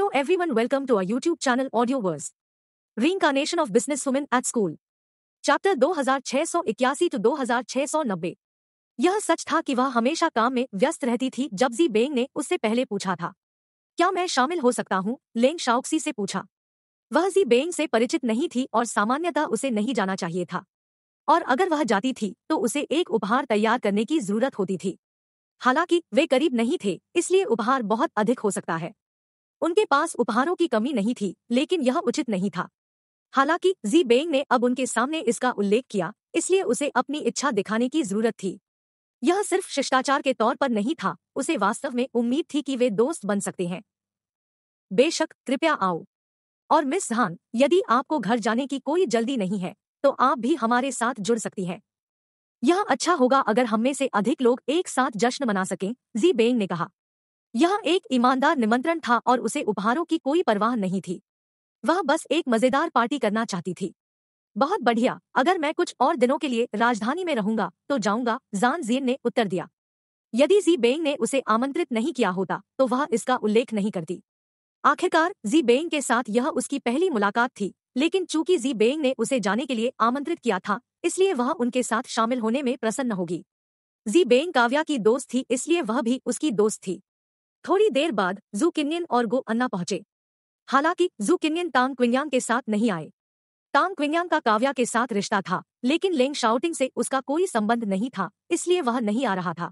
Hello everyone, welcome to our YouTube channel Audioverse. Reincarnation of Businesswomen at School. Chapter 2681 to 2690 यह सच था कि वह हमेशा काम में व्यस्त रहती थी जब जी बेंग ने उससे पहले पूछा था क्या मैं शामिल हो सकता हूँ लेंग शाओक्सी से पूछा वह जी बेंग से परिचित नहीं थी और सामान्यतः उसे नहीं जाना चाहिए था और अगर वह जाती थी तो उसे एक उपहार तैयार करने की जरूरत होती थी हालांकि वे करीब नहीं थे इसलिए उपहार बहुत अधिक हो सकता है उनके पास उपहारों की कमी नहीं थी लेकिन यह उचित नहीं था हालांकि जी बेंग ने अब उनके सामने इसका उल्लेख किया इसलिए उसे अपनी इच्छा दिखाने की जरूरत थी यह सिर्फ शिष्टाचार के तौर पर नहीं था उसे वास्तव में उम्मीद थी कि वे दोस्त बन सकते हैं बेशक कृपया आओ और मिस धान यदि आपको घर जाने की कोई जल्दी नहीं है तो आप भी हमारे साथ जुड़ सकती हैं यह अच्छा होगा अगर हम में से अधिक लोग एक साथ जश्न मना सकें जी बेंग ने कहा यह एक ईमानदार निमंत्रण था और उसे उपहारों की कोई परवाह नहीं थी वह बस एक मजेदार पार्टी करना चाहती थी बहुत बढ़िया अगर मैं कुछ और दिनों के लिए राजधानी में रहूंगा तो जाऊंगा जान जीन ने उत्तर दिया यदि जी बेंग ने उसे आमंत्रित नहीं किया होता तो वह इसका उल्लेख नहीं करती आखिरकार जी बेंग के साथ यह उसकी पहली मुलाकात थी लेकिन चूंकि जी बेंग ने उसे जाने के लिए आमंत्रित किया था इसलिए वह उनके साथ शामिल होने में प्रसन्न होगी जी बेंग काव्या की दोस्त थी इसलिए वह भी उसकी दोस्त थी थोड़ी देर बाद जू किन्यन और गो अन्ना पहुंचे हालांकि जू किन्यन तांग क्विंग के साथ नहीं आए टांग क्विंग का काव्या के साथ रिश्ता था लेकिन लेंग शाउटिंग से उसका कोई संबंध नहीं था इसलिए वह नहीं आ रहा था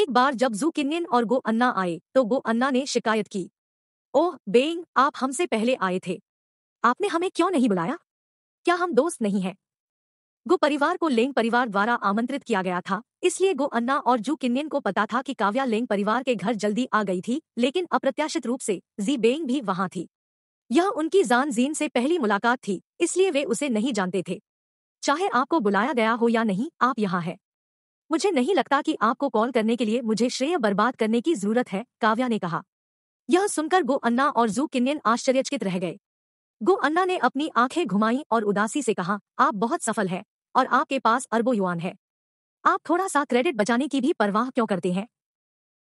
एक बार जब जू किन्यन और गो अन्ना आए तो गो अन्ना ने शिकायत की ओह बेइंग आप हमसे पहले आए थे आपने हमें क्यों नहीं बुलाया क्या हम दोस्त नहीं हैं गो परिवार को लेंग परिवार द्वारा आमंत्रित किया गया था इसलिए गो अन्ना और जू किन्नियन को पता था कि काव्या लेंग परिवार के घर जल्दी आ गई थी लेकिन अप्रत्याशित रूप से जी बेंग भी वहां थी यह उनकी जान जीन से पहली मुलाकात थी इसलिए वे उसे नहीं जानते थे चाहे आपको बुलाया गया हो या नहीं आप यहाँ है मुझे नहीं लगता कि आपको कॉल करने के लिए मुझे श्रेय बर्बाद करने की जरूरत है काव्या ने कहा यह सुनकर गो अन्ना और जू किन्यन आश्चर्यचकित रह गए गो अन्ना ने अपनी आंखें घुमाई और उदासी से कहा आप बहुत सफल हैं और आपके पास अरबों युआन है आप थोड़ा सा क्रेडिट बचाने की भी परवाह क्यों करते हैं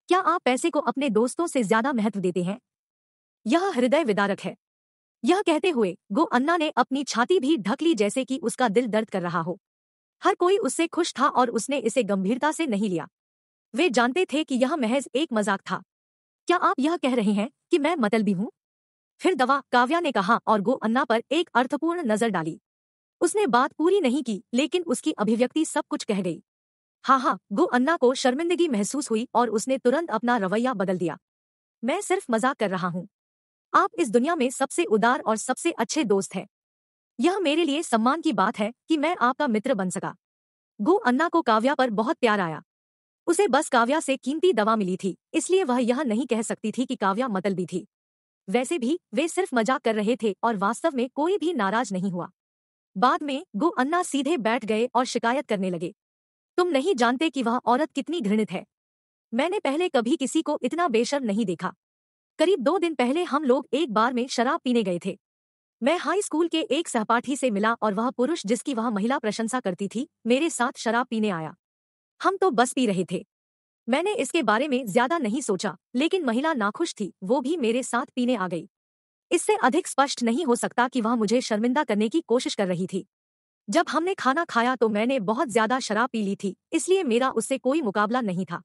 क्या आप पैसे को अपने दोस्तों से ज्यादा महत्व देते हैं यह हृदय विदारक है यह कहते हुए गो अन्ना ने अपनी छाती भी ढक ली जैसे कि उसका दिल दर्द कर रहा हो हर कोई उससे खुश था और उसने इसे गंभीरता से नहीं लिया वे जानते थे कि यह महज एक मजाक था क्या आप यह कह रहे हैं कि मैं मतलबी हूं फिर दवा काव्या ने कहा और गो अन्ना पर एक अर्थपूर्ण नजर डाली उसने बात पूरी नहीं की लेकिन उसकी अभिव्यक्ति सब कुछ कह गई हाँ हाँ गो अन्ना को शर्मिंदगी महसूस हुई और उसने तुरंत अपना रवैया बदल दिया मैं सिर्फ मजाक कर रहा हूँ आप इस दुनिया में सबसे उदार और सबसे अच्छे दोस्त हैं यह मेरे लिए सम्मान की बात है कि मैं आपका मित्र बन सका गो अन्ना को काव्या पर बहुत प्यार आया उसे बस काव्या से कीमती दवा मिली थी इसलिए वह यह नहीं कह सकती थी कि काव्या मतलबी थी वैसे भी वे सिर्फ मजाक कर रहे थे और वास्तव में कोई भी नाराज नहीं हुआ बाद में गो अन्ना सीधे बैठ गए और शिकायत करने लगे तुम नहीं जानते कि वह औरत कितनी घृणित है मैंने पहले कभी किसी को इतना बेशर्म नहीं देखा करीब दो दिन पहले हम लोग एक बार में शराब पीने गए थे मैं हाई स्कूल के एक सहपाठी से मिला और वह पुरुष जिसकी वह महिला प्रशंसा करती थी मेरे साथ शराब पीने आया हम तो बस पी रहे थे मैंने इसके बारे में ज्यादा नहीं सोचा लेकिन महिला नाखुश थी वो भी मेरे साथ पीने आ गई इससे अधिक स्पष्ट नहीं हो सकता कि वह मुझे शर्मिंदा करने की कोशिश कर रही थी जब हमने खाना खाया तो मैंने बहुत ज्यादा शराब पी ली थी इसलिए मेरा उससे कोई मुकाबला नहीं था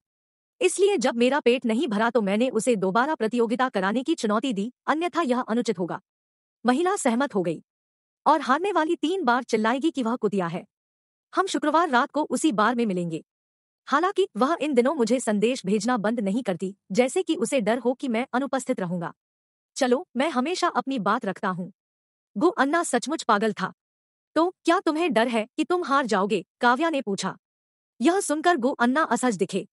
इसलिए जब मेरा पेट नहीं भरा तो मैंने उसे दोबारा प्रतियोगिता कराने की चुनौती दी अन्यथा यह अनुचित होगा महिला सहमत हो गई और हारने वाली तीन बार चिल्लाएगी कि वह कुतिया है हम शुक्रवार रात को उसी बार में मिलेंगे हालांकि वह इन दिनों मुझे संदेश भेजना बंद नहीं करती जैसे कि उसे डर हो कि मैं अनुपस्थित रहूंगा चलो मैं हमेशा अपनी बात रखता हूँ गो अन्ना सचमुच पागल था तो क्या तुम्हें डर है कि तुम हार जाओगे काव्या ने पूछा यह सुनकर गो अन्ना असहज दिखे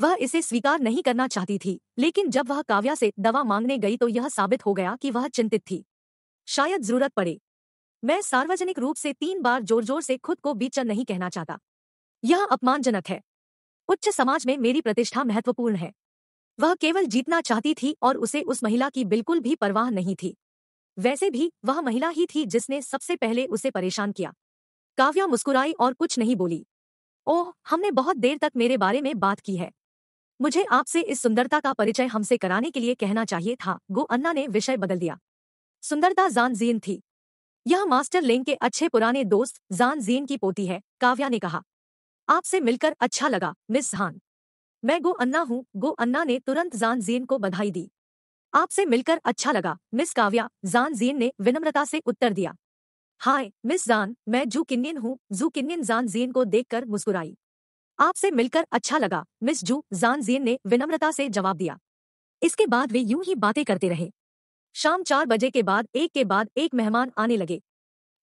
वह इसे स्वीकार नहीं करना चाहती थी लेकिन जब वह काव्या से दवा मांगने गई तो यह साबित हो गया कि वह चिंतित थी शायद जरूरत पड़े मैं सार्वजनिक रूप से तीन बार जोर जोर से खुद को बीचर नहीं कहना चाहता यह अपमानजनक है उच्च समाज में मेरी प्रतिष्ठा महत्वपूर्ण है वह केवल जीतना चाहती थी और उसे उस महिला की बिल्कुल भी परवाह नहीं थी वैसे भी वह महिला ही थी जिसने सबसे पहले उसे परेशान किया काव्या मुस्कुराई और कुछ नहीं बोली ओह हमने बहुत देर तक मेरे बारे में बात की है मुझे आपसे इस सुंदरता का परिचय हमसे कराने के लिए कहना चाहिए था गो अन्ना ने विषय बदल दिया सुंदरता जान जीन थी यह मास्टर लेंग के अच्छे पुराने दोस्त जान जीन की पोती है काव्या ने कहा आपसे मिलकर अच्छा लगा मिस हान मैं गो अन्ना हूँ गो अन्ना ने तुरंत जान जीन को बधाई दी आपसे मिलकर अच्छा लगा मिस काव्या जान जीन ने विनम्रता से उत्तर दिया हाय मिस जान मैं जू किन्न हूँ जू किन्न जान जीन को देखकर मुस्कुराई आपसे मिलकर अच्छा लगा मिस जू जान जीन ने विनम्रता से जवाब दिया इसके बाद वे यूं ही बातें करते रहे शाम चार बजे के बाद एक के बाद एक मेहमान आने लगे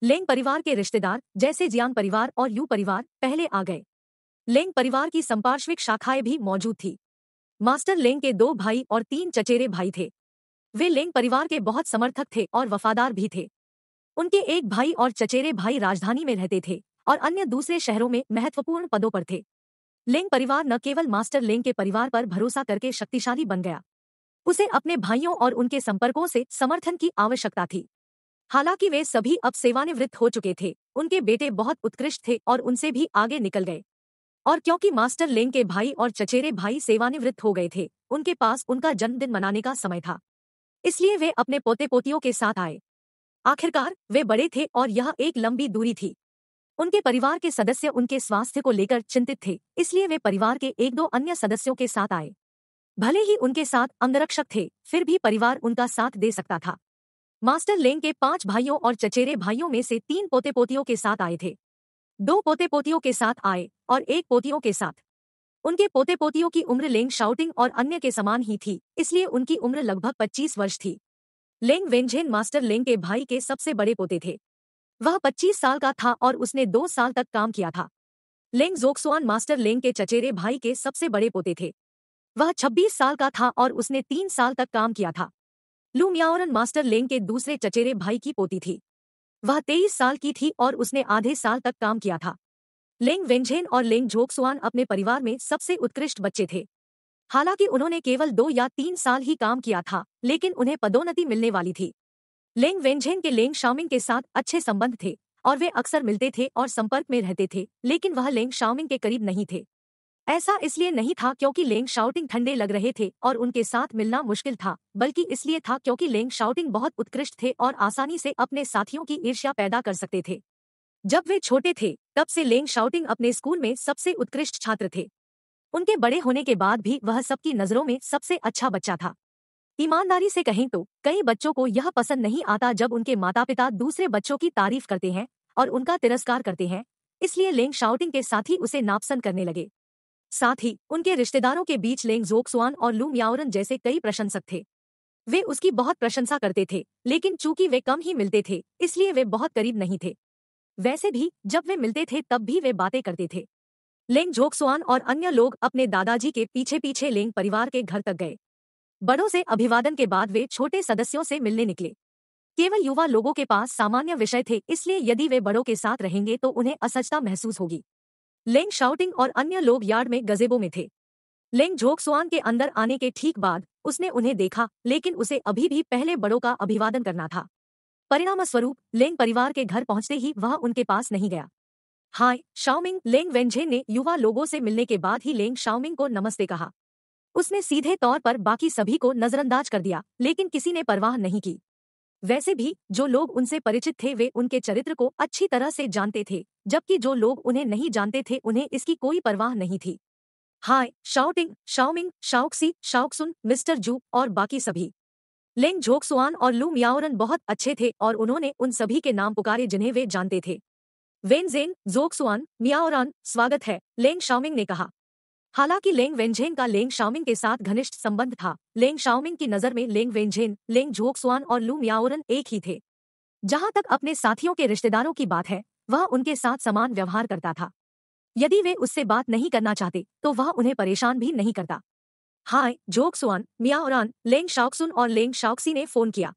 लेंग परिवार के रिश्तेदार जैसे जियांग परिवार और यू परिवार पहले आ गए लेंग परिवार की संपार्श्विक शाखाएं भी मौजूद थी मास्टर लेंग के दो भाई और तीन चचेरे भाई थे वे लेंग परिवार के बहुत समर्थक थे और वफादार भी थे उनके एक भाई और चचेरे भाई राजधानी में रहते थे और अन्य दूसरे शहरों में महत्वपूर्ण पदों पर थे लेंग परिवार न केवल मास्टर लेंग के परिवार पर भरोसा करके शक्तिशाली बन गया उसे अपने भाइयों और उनके संपर्कों से समर्थन की आवश्यकता थी हालांकि वे सभी अब सेवानिवृत्त हो चुके थे उनके बेटे बहुत उत्कृष्ट थे और उनसे भी आगे निकल गए और क्योंकि मास्टर लेंग के भाई और चचेरे भाई सेवानिवृत्त हो गए थे उनके पास उनका जन्मदिन मनाने का समय था इसलिए वे अपने पोते पोतियों के साथ आए आखिरकार वे बड़े थे और यह एक लंबी दूरी थी उनके परिवार के सदस्य उनके स्वास्थ्य को लेकर चिंतित थे इसलिए वे परिवार के एक दो अन्य सदस्यों के साथ आए भले ही उनके साथ अंगरक्षक थे फिर भी परिवार उनका साथ दे सकता था मास्टर लेंग के पांच भाइयों और चचेरे भाइयों में से तीन पोते पोतियों के साथ आए थे दो पोते पोतियों के साथ आए और एक पोतियों के साथ उनके पोते पोतियों की उम्र लेंग शाउटिंग और अन्य के समान ही थी इसलिए उनकी उम्र लगभग 25 वर्ष थी लेंग वेंझेन मास्टर लेंग के भाई के सबसे बड़े पोते थे वह 25 साल का था और उसने दो साल तक काम किया था लेंग जोक्सुआन मास्टर लेंग के चचेरे भाई के सबसे बड़े पोते थे वह 26 साल का था और उसने तीन साल तक काम किया था लू मास्टर लेंग के दूसरे चचेरे भाई की पोती थी वह तेईस साल की थी और उसने आधे साल तक काम किया था लेंग वेंझेन और लेंग झोकसुआन अपने परिवार में सबसे उत्कृष्ट बच्चे थे हालांकि उन्होंने केवल दो या तीन साल ही काम किया था लेकिन उन्हें पदोन्नति मिलने वाली थी लेंग वेंझेन के लेंग शामिंग के साथ अच्छे संबंध थे और वे अक्सर मिलते थे और संपर्क में रहते थे लेकिन वह लेंग शामिंग के करीब नहीं थे ऐसा इसलिए नहीं था क्योंकि लेंग शाउटिंग ठंडे लग रहे थे और उनके साथ मिलना मुश्किल था बल्कि इसलिए था क्योंकि लेंग शाउटिंग बहुत उत्कृष्ट थे और आसानी से अपने साथियों की ईर्ष्या पैदा कर सकते थे जब वे छोटे थे तब से लेंग शाउटिंग अपने स्कूल में सबसे उत्कृष्ट छात्र थे उनके बड़े होने के बाद भी वह सबकी नजरों में सबसे अच्छा बच्चा था ईमानदारी से कहें तो कई बच्चों को यह पसंद नहीं आता जब उनके माता पिता दूसरे बच्चों की तारीफ करते हैं और उनका तिरस्कार करते हैं इसलिए लेंग शाउटिंग के साथ ही उसे नापसंद करने लगे साथ ही उनके रिश्तेदारों के बीच लेंग जोक्सवान और लू म्यावरन जैसे कई प्रशंसक थे वे उसकी बहुत प्रशंसा करते थे लेकिन चूंकि वे कम ही मिलते थे इसलिए वे बहुत करीब नहीं थे वैसे भी जब वे मिलते थे तब भी वे बातें करते थे लेंग जोक्सवान और अन्य लोग अपने दादाजी के पीछे पीछे लेंग परिवार के घर तक गए बड़ों से अभिवादन के बाद वे छोटे सदस्यों से मिलने निकले केवल युवा लोगों के पास सामान्य विषय थे इसलिए यदि वे बड़ों के साथ रहेंगे तो उन्हें असजता महसूस होगी लेंग शाउटिंग और अन्य लोग यार्ड में गजेबों में थे लेंग झोंकसुआंग के अंदर आने के ठीक बाद उसने उन्हें देखा लेकिन उसे अभी भी पहले बड़ों का अभिवादन करना था परिणाम स्वरूप लेंग परिवार के घर पहुंचते ही वह उनके पास नहीं गया हाय शाओमिंग लेंग वेंझे ने युवा लोगों से मिलने के बाद ही लेंग शाओमिंग को नमस्ते कहा उसने सीधे तौर पर बाकी सभी को नजरअंदाज कर दिया लेकिन किसी ने परवाह नहीं की वैसे भी जो लोग उनसे परिचित थे वे उनके चरित्र को अच्छी तरह से जानते थे जबकि जो लोग उन्हें नहीं जानते थे उन्हें इसकी कोई परवाह नहीं थी हाय शाउटिंग शाओमिंग शाओक्सी शाओक्सुन मिस्टर जू और बाकी सभी लेंग झोकसुआन और लू मियाओरन बहुत अच्छे थे और उन्होंने उन सभी के नाम पुकारे जिन्हें वे जानते थे वेन जेन जोकसुआन मियाओरान स्वागत है लेंग शाओमिंग ने कहा हालांकि लेंग वेंझेन का लेंग शाओमिंग के साथ घनिष्ठ संबंध था लेंग शाओमिंग की नजर में लेंग वेंझेन लेंग झोकसुआन और लू म्याओरन एक ही थे जहां तक अपने साथियों के रिश्तेदारों की बात है वह उनके साथ समान व्यवहार करता था यदि वे उससे बात नहीं करना चाहते तो वह उन्हें परेशान भी नहीं करता हाय जोकसुआन मियाओरान लेंग शाओक्सुन और लेंग शाओक्सी ने फोन किया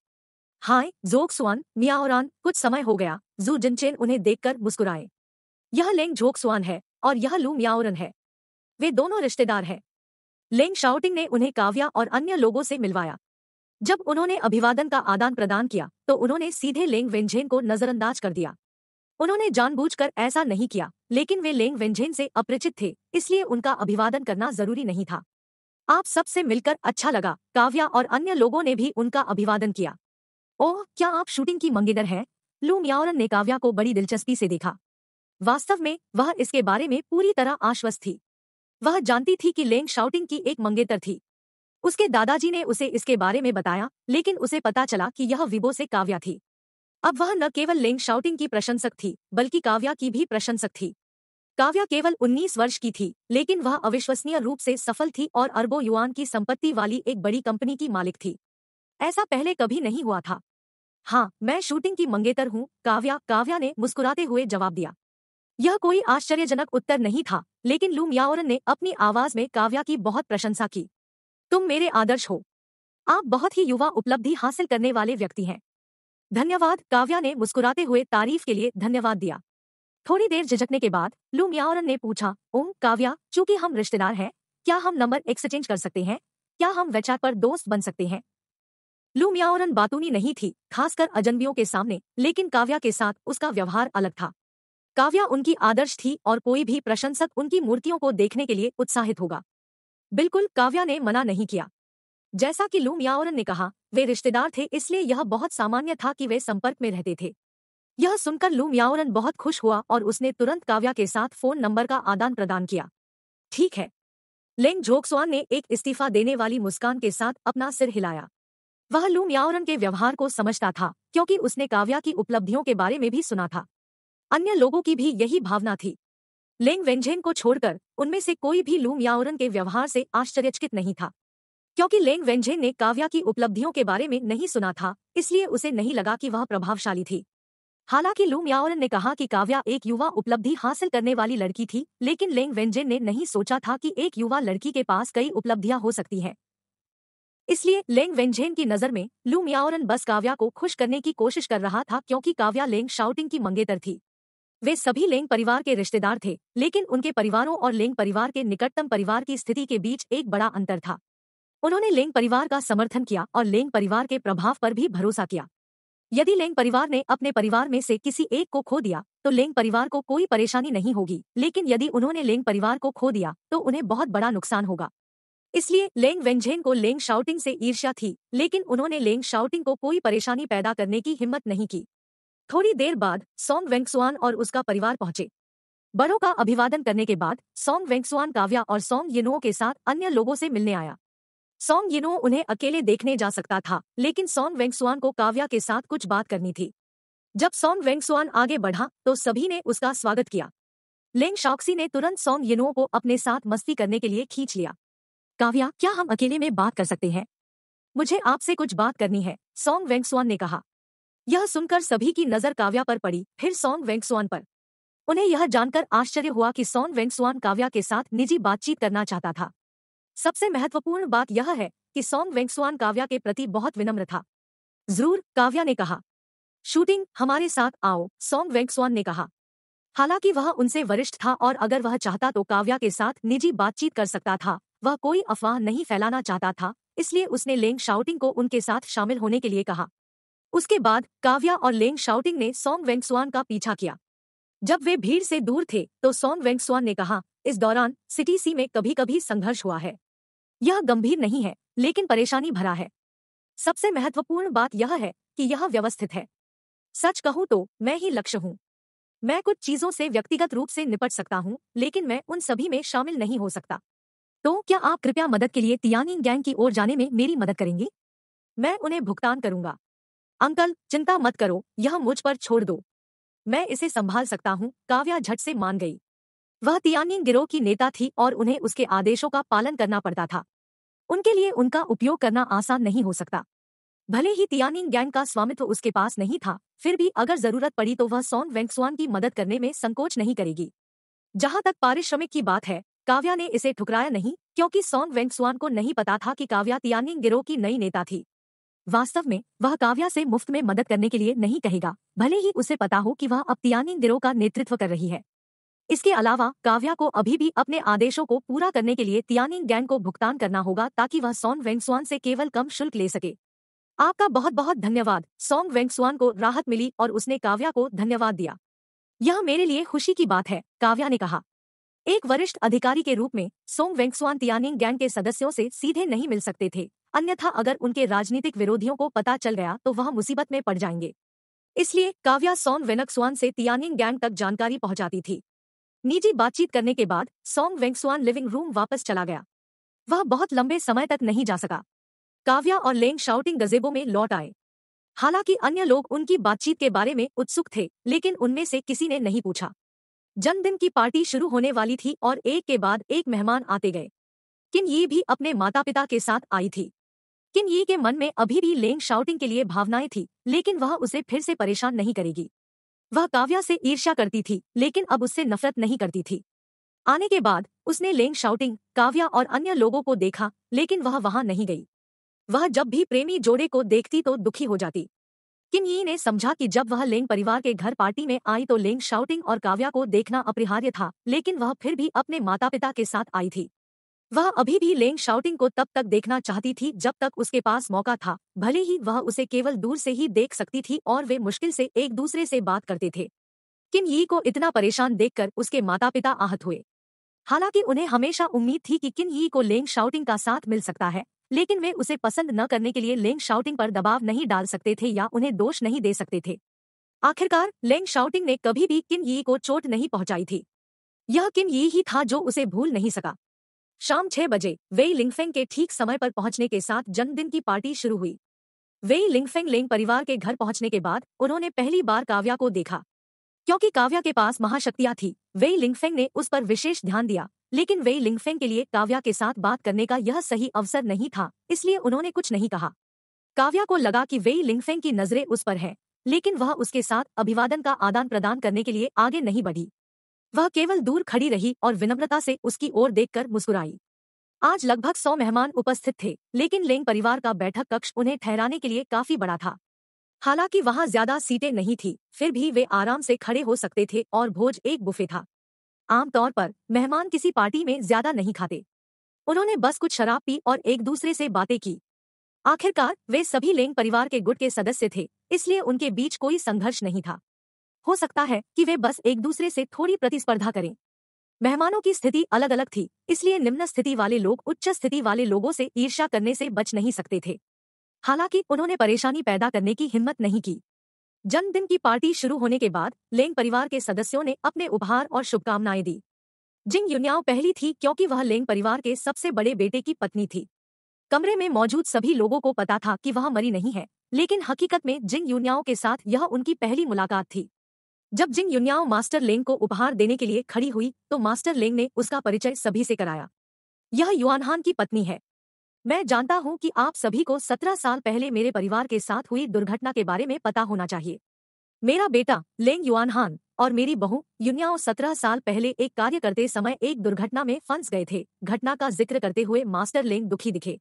हाय जोकसुआन मियाओरान कुछ समय हो गया जू जिनचेन उन्हें देखकर मुस्कुराए यह लेंग जोकसुआन है और यह लू मियाओरन है वे दोनों रिश्तेदार हैं लेंग शाउटिंग ने उन्हें काव्या और अन्य लोगों से मिलवाया जब उन्होंने अभिवादन का आदान प्रदान किया तो उन्होंने सीधे लेंग वेंझेन को नजरअंदाज कर दिया उन्होंने जानबूझकर ऐसा नहीं किया लेकिन वे लेंग वेंझेन से अपरिचित थे इसलिए उनका अभिवादन करना जरूरी नहीं था आप सबसे मिलकर अच्छा लगा काव्या और अन्य लोगों ने भी उनका अभिवादन किया ओह क्या आप शूटिंग की मंगेदर हैं लू मियाओरन ने काव्या को बड़ी दिलचस्पी से देखा वास्तव में वह इसके बारे में पूरी तरह आश्वस्त थी वह जानती थी कि लेंग शाउटिंग की एक मंगेतर थी उसके दादाजी ने उसे इसके बारे में बताया लेकिन उसे पता चला कि यह विबो से काव्या थी अब वह न केवल लेंग शाउटिंग की प्रशंसक थी बल्कि काव्या की भी प्रशंसक थी काव्या केवल 19 वर्ष की थी लेकिन वह अविश्वसनीय रूप से सफल थी और अरबों युवान की संपत्ति वाली एक बड़ी कंपनी की मालिक थी ऐसा पहले कभी नहीं हुआ था हाँ मैं शूटिंग की मंगेतर हूँ काव्या काव्या ने मुस्कुराते हुए जवाब दिया यह कोई आश्चर्यजनक उत्तर नहीं था लेकिन लू मियाओरन ने अपनी आवाज में काव्या की बहुत प्रशंसा की तुम मेरे आदर्श हो आप बहुत ही युवा उपलब्धि हासिल करने वाले व्यक्ति हैं धन्यवाद काव्या ने मुस्कुराते हुए तारीफ के लिए धन्यवाद दिया थोड़ी देर झिझकने के बाद लू मियाओरन ने पूछा ओम काव्या चूंकि हम रिश्तेदार हैं क्या हम नंबर एक्सचेंज कर सकते हैं क्या हम वैचार पर दोस्त बन सकते हैं लू मियाओरन बातूनी नहीं थी खासकर अजनबियों के सामने लेकिन काव्या के साथ उसका व्यवहार अलग था काव्या उनकी आदर्श थी और कोई भी प्रशंसक उनकी मूर्तियों को देखने के लिए उत्साहित होगा बिल्कुल काव्या ने मना नहीं किया जैसा कि लू मियाओरन ने कहा वे रिश्तेदार थे इसलिए यह बहुत सामान्य था कि वे संपर्क में रहते थे यह सुनकर लू मियाओरन बहुत खुश हुआ और उसने तुरंत काव्या के साथ फोन नंबर का आदान प्रदान किया ठीक है लेंग झोकसवान ने एक इस्तीफा देने वाली मुस्कान के साथ अपना सिर हिलाया वह लू मियाओरन के व्यवहार को समझता था क्योंकि उसने काव्या की उपलब्धियों के बारे में भी सुना था अन्य लोगों की भी यही भावना थी लेंग वेंझेन को छोड़कर उनमें से कोई भी लूम याओरन के व्यवहार से आश्चर्यचकित नहीं था क्योंकि लेंग वेंझेन ने काव्या की उपलब्धियों के बारे में नहीं सुना था इसलिए उसे नहीं लगा कि वह प्रभावशाली थी हालांकि लूम याओरन ने कहा कि काव्या एक युवा उपलब्धि हासिल करने वाली लड़की थी लेकिन लेंग वेंजेन ने नहीं सोचा था कि एक युवा लड़की के पास कई उपलब्धियां हो सकती हैं इसलिए लेंग वेंजेन की नजर में लूम याओरन बस काव्या को खुश करने की कोशिश कर रहा था क्योंकि काव्या लेंग शाउटिंग की मंगेतर थी वे सभी लेंग परिवार के रिश्तेदार थे लेकिन उनके परिवारों और लेंग परिवार के निकटतम परिवार की स्थिति के बीच एक बड़ा अंतर था उन्होंने लेंग परिवार का समर्थन किया और लेंग परिवार के प्रभाव पर भी भरोसा किया यदि लेंग परिवार ने अपने परिवार में से किसी एक को खो दिया तो लेंग परिवार को कोई परेशानी नहीं होगी लेकिन यदि उन्होंने लेंग परिवार को खो दिया तो उन्हें बहुत बड़ा नुकसान होगा इसलिए लेंग वेंझेन को लेंग शाउटिंग से ईर्ष्या थी लेकिन उन्होंने लेंग शाउटिंग को कोई परेशानी पैदा करने की हिम्मत नहीं की थोड़ी देर बाद सोंग वेंगसुआन और उसका परिवार पहुंचे बड़ों का अभिवादन करने के बाद सोंग वेंगसुआन काव्या और सोंग यिनो के साथ अन्य लोगों से मिलने आया सोंग यिनो उन्हें अकेले देखने जा सकता था लेकिन सोंग वेंगसुआन को काव्या के साथ कुछ बात करनी थी जब सोंग वेंगसुआन आगे बढ़ा तो सभी ने उसका स्वागत किया लेंग शॉक्सी ने तुरंत सोंग यिनो को अपने साथ मस्ती करने के लिए खींच लिया काव्या क्या हम अकेले में बात कर सकते हैं मुझे आपसे कुछ बात करनी है सोंग वेंगसुआन ने कहा यह सुनकर सभी की नजर काव्या पर पड़ी फिर सॉन्ग वेंगसुआन पर उन्हें यह जानकर आश्चर्य हुआ कि सॉन्ग वेंगसुआन काव्या के साथ निजी बातचीत करना चाहता था सबसे महत्वपूर्ण बात यह है कि सॉन्ग वेंगसुआन काव्या के प्रति बहुत विनम्र था जरूर काव्या ने कहा शूटिंग हमारे साथ आओ सॉन्ग वेंगसुआन ने कहा हालांकि वह उनसे वरिष्ठ था और अगर वह चाहता तो काव्या के साथ निजी बातचीत कर सकता था वह कोई अफवाह नहीं फैलाना चाहता था इसलिए उसने लेंग शाउटिंग को उनके साथ शामिल होने के लिए कहा उसके बाद काव्या और लेंग शाउटिंग ने सोंग वेंगसुआन का पीछा किया जब वे भीड़ से दूर थे तो सोंग वेंगसुआन ने कहा इस दौरान सिटी सी में कभी कभी संघर्ष हुआ है यह गंभीर नहीं है लेकिन परेशानी भरा है सबसे महत्वपूर्ण बात यह है कि यह व्यवस्थित है सच कहूँ तो मैं ही लक्ष्य हूँ मैं कुछ चीजों से व्यक्तिगत रूप से निपट सकता हूँ लेकिन मैं उन सभी में शामिल नहीं हो सकता तो क्या आप कृपया मदद के लिए तियानिंग गैंग की ओर जाने में मेरी मदद करेंगी मैं उन्हें भुगतान करूंगा अंकल चिंता मत करो यह मुझ पर छोड़ दो मैं इसे संभाल सकता हूँ काव्या झट से मान गई वह तियानिंग गिरोह की नेता थी और उन्हें उसके आदेशों का पालन करना पड़ता था उनके लिए उनका उपयोग करना आसान नहीं हो सकता भले ही तियानिंग गैंग का स्वामित्व उसके पास नहीं था फिर भी अगर जरूरत पड़ी तो वह सोंग वेंगसुआन की मदद करने में संकोच नहीं करेगी जहां तक पारिश्रमिक की बात है काव्या ने इसे ठुकराया नहीं क्योंकि सोंग वेंगसुआन को नहीं पता था कि काव्या तियानिंग गिरोह की नई नेता थी वास्तव में वह काव्या से मुफ्त में मदद करने के लिए नहीं कहेगा भले ही उसे पता हो कि वह अब तियानीन दिरो का नेतृत्व कर रही है इसके अलावा काव्या को अभी भी अपने आदेशों को पूरा करने के लिए तियानिंग गैंग को भुगतान करना होगा ताकि वह सोंग वेंगसुआन से केवल कम शुल्क ले सके आपका बहुत बहुत धन्यवाद सोंग वेंगसुआन को राहत मिली और उसने काव्या को धन्यवाद दिया यह मेरे लिए खुशी की बात है काव्या ने कहा एक वरिष्ठ अधिकारी के रूप में सोंग वेंगसुआन तियानिंग गैंग के सदस्यों से सीधे नहीं मिल सकते थे अन्यथा अगर उनके राजनीतिक विरोधियों को पता चल गया तो वह मुसीबत में पड़ जाएंगे इसलिए काव्या सोंग वेनकसुआन से तियानिंग गैंग तक जानकारी पहुंचाती थी निजी बातचीत करने के बाद सोंग वेंगसुआन लिविंग रूम वापस चला गया वह बहुत लंबे समय तक नहीं जा सका काव्या और लेंग शाउटिंग गजेबों में लौट आए हालांकि अन्य लोग उनकी बातचीत के बारे में उत्सुक थे लेकिन उनमें से किसी ने नहीं पूछा जन्मदिन की पार्टी शुरू होने वाली थी और एक के बाद एक मेहमान आते गए किन ये भी अपने माता पिता के साथ आई थी किन यी के मन में अभी भी लेंग शाउटिंग के लिए भावनाएं थी लेकिन वह उसे फिर से परेशान नहीं करेगी वह काव्या से ईर्ष्या करती थी लेकिन अब उससे नफरत नहीं करती थी आने के बाद उसने लेंग शाउटिंग काव्या और अन्य लोगों को देखा लेकिन वह वहां नहीं गई वह जब भी प्रेमी जोड़े को देखती तो दुखी हो जाती किम यी ने समझा कि जब वह लेंग परिवार के घर पार्टी में आई तो लेंग शाउटिंग और काव्या को देखना अपरिहार्य था लेकिन वह फिर भी अपने माता पिता के साथ आई थी वह अभी भी लेंग शाउटिंग को तब तक देखना चाहती थी जब तक उसके पास मौका था भले ही वह उसे केवल दूर से ही देख सकती थी और वे मुश्किल से एक दूसरे से बात करते थे किम यी को इतना परेशान देखकर उसके माता पिता आहत हुए हालांकि उन्हें हमेशा उम्मीद थी कि किन यी को लेंग शाउटिंग का साथ मिल सकता है लेकिन वे उसे पसंद न करने के लिए लेंग शाउटिंग पर दबाव नहीं डाल सकते थे या उन्हें दोष नहीं दे सकते थे आखिरकार लेंग शाउटिंग ने कभी भी किन यी को चोट नहीं पहुंचाई थी यह किन यी ही था जो उसे भूल नहीं सका शाम छह बजे वेई लिंगफेंग के ठीक समय पर पहुंचने के साथ जन्मदिन की पार्टी शुरू हुई वेई लिंगफेंग लिंग परिवार के घर पहुंचने के बाद उन्होंने पहली बार काव्या को देखा क्योंकि काव्या के पास महाशक्तियां थी वेई लिंगफेंग ने उस पर विशेष ध्यान दिया लेकिन वेई लिंगफेंग के लिए काव्या के साथ बात करने का यह सही अवसर नहीं था इसलिए उन्होंने कुछ नहीं कहा काव्या को लगा कि वेई लिंगफेंग की नजरें उस पर हैं लेकिन वह उसके साथ अभिवादन का आदान प्रदान करने के लिए आगे नहीं बढ़ी वह केवल दूर खड़ी रही और विनम्रता से उसकी ओर देखकर मुस्कुराई आज लगभग सौ मेहमान उपस्थित थे लेकिन लेंग परिवार का बैठक कक्ष उन्हें ठहराने के लिए काफी बड़ा था हालांकि वहां ज्यादा सीटें नहीं थी फिर भी वे आराम से खड़े हो सकते थे और भोज एक बुफे था आमतौर पर मेहमान किसी पार्टी में ज्यादा नहीं खाते उन्होंने बस कुछ शराब पी और एक दूसरे से बातें की आखिरकार वे सभी लेंग परिवार के गुट के सदस्य थे इसलिए उनके बीच कोई संघर्ष नहीं था हो सकता है कि वे बस एक दूसरे से थोड़ी प्रतिस्पर्धा करें मेहमानों की स्थिति अलग अलग थी इसलिए निम्न स्थिति वाले लोग उच्च स्थिति वाले लोगों से ईर्ष्या करने से बच नहीं सकते थे हालांकि उन्होंने परेशानी पैदा करने की हिम्मत नहीं की जन्मदिन की पार्टी शुरू होने के बाद लेंग परिवार के सदस्यों ने अपने उपहार और शुभकामनाएं दी जिंग युनियाओ पहली थी क्योंकि वह लेंग परिवार के सबसे बड़े बेटे की पत्नी थी कमरे में मौजूद सभी लोगों को पता था कि वह मरी नहीं है लेकिन हकीकत में जिंग यूनियाओ के साथ यह उनकी पहली मुलाकात थी जब जिंग युनियाओ मास्टर लेंग को उपहार देने के लिए खड़ी हुई तो मास्टर लेंग ने उसका परिचय सभी से कराया यह युआनहान की पत्नी है मैं जानता हूं कि आप सभी को सत्रह साल पहले मेरे परिवार के साथ हुई दुर्घटना के बारे में पता होना चाहिए मेरा बेटा लेंग युआनहान और मेरी बहू युनियाओ सत्रह साल पहले एक कार्य करते समय एक दुर्घटना में फंस गए थे घटना का जिक्र करते हुए मास्टर लेंग दुखी दिखे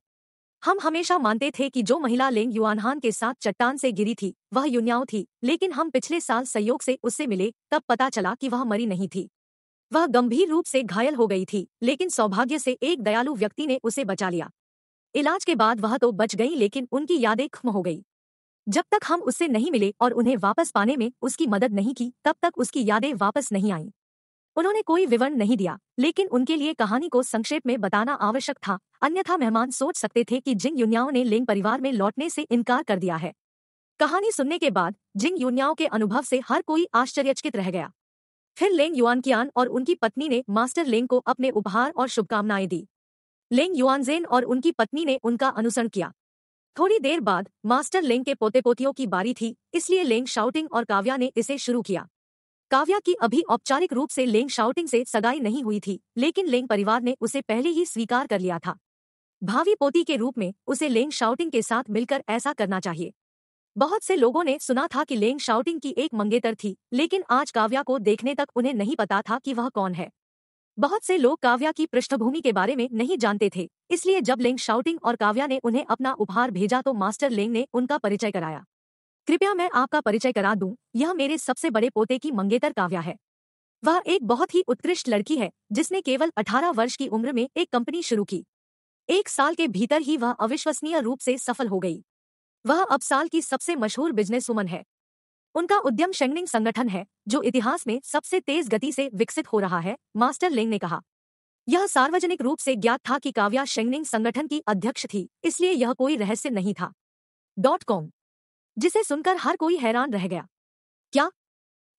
हम हमेशा मानते थे कि जो महिला लेंग युआनहान के साथ चट्टान से गिरी थी वह यून्याओ थी लेकिन हम पिछले साल सहयोग से उससे मिले तब पता चला कि वह मरी नहीं थी वह गंभीर रूप से घायल हो गई थी लेकिन सौभाग्य से एक दयालु व्यक्ति ने उसे बचा लिया इलाज के बाद वह तो बच गई लेकिन उनकी यादें खत्म हो गई जब तक हम उससे नहीं मिले और उन्हें वापस पाने में उसकी मदद नहीं की तब तक उसकी यादें वापस नहीं आईं उन्होंने कोई विवरण नहीं दिया लेकिन उनके लिए कहानी को संक्षेप में बताना आवश्यक था अन्यथा मेहमान सोच सकते थे कि जिंग यूनियाओं ने लिंग परिवार में लौटने से इनकार कर दिया है कहानी सुनने के बाद जिंग यूनियाओं के अनुभव से हर कोई आश्चर्यचकित रह गया फिर लेंग युआन कियान और उनकी पत्नी ने मास्टर लेंग को अपने उपहार और शुभकामनाएं दी लेंग युआनजेन और उनकी पत्नी ने उनका अनुसरण किया थोड़ी देर बाद मास्टर लेंग के पोते पोतियों की बारी थी इसलिए लेंग शाउटिंग और काव्या ने इसे शुरू किया काव्या की अभी औपचारिक रूप से लेंग शाउटिंग से सगाई नहीं हुई थी लेकिन लेंग परिवार ने उसे पहले ही स्वीकार कर लिया था भावी पोती के रूप में उसे लेंग शाउटिंग के साथ मिलकर ऐसा करना चाहिए बहुत से लोगों ने सुना था कि लेंग शाउटिंग की एक मंगेतर थी लेकिन आज काव्या को देखने तक उन्हें नहीं पता था कि वह कौन है बहुत से लोग काव्या की पृष्ठभूमि के बारे में नहीं जानते थे इसलिए जब लेंग शाउटिंग और काव्या ने उन्हें अपना उपहार भेजा तो मास्टर लेंग ने उनका परिचय कराया कृपया मैं आपका परिचय करा दूं यह मेरे सबसे बड़े पोते की मंगेतर काव्या है वह एक बहुत ही उत्कृष्ट लड़की है जिसने केवल 18 वर्ष की उम्र में एक कंपनी शुरू की एक साल के भीतर ही वह अविश्वसनीय रूप से सफल हो गई वह अब साल की सबसे मशहूर बिजनेस वुमन है उनका उद्यम शेंगनिंग संगठन है जो इतिहास में सबसे तेज गति से विकसित हो रहा है मास्टर लिंग ने कहा यह सार्वजनिक रूप से ज्ञात था कि काव्या शेंगनिंग संगठन की अध्यक्ष थी इसलिए यह कोई रहस्य नहीं था डॉट कॉम जिसे सुनकर हर कोई हैरान रह गया क्या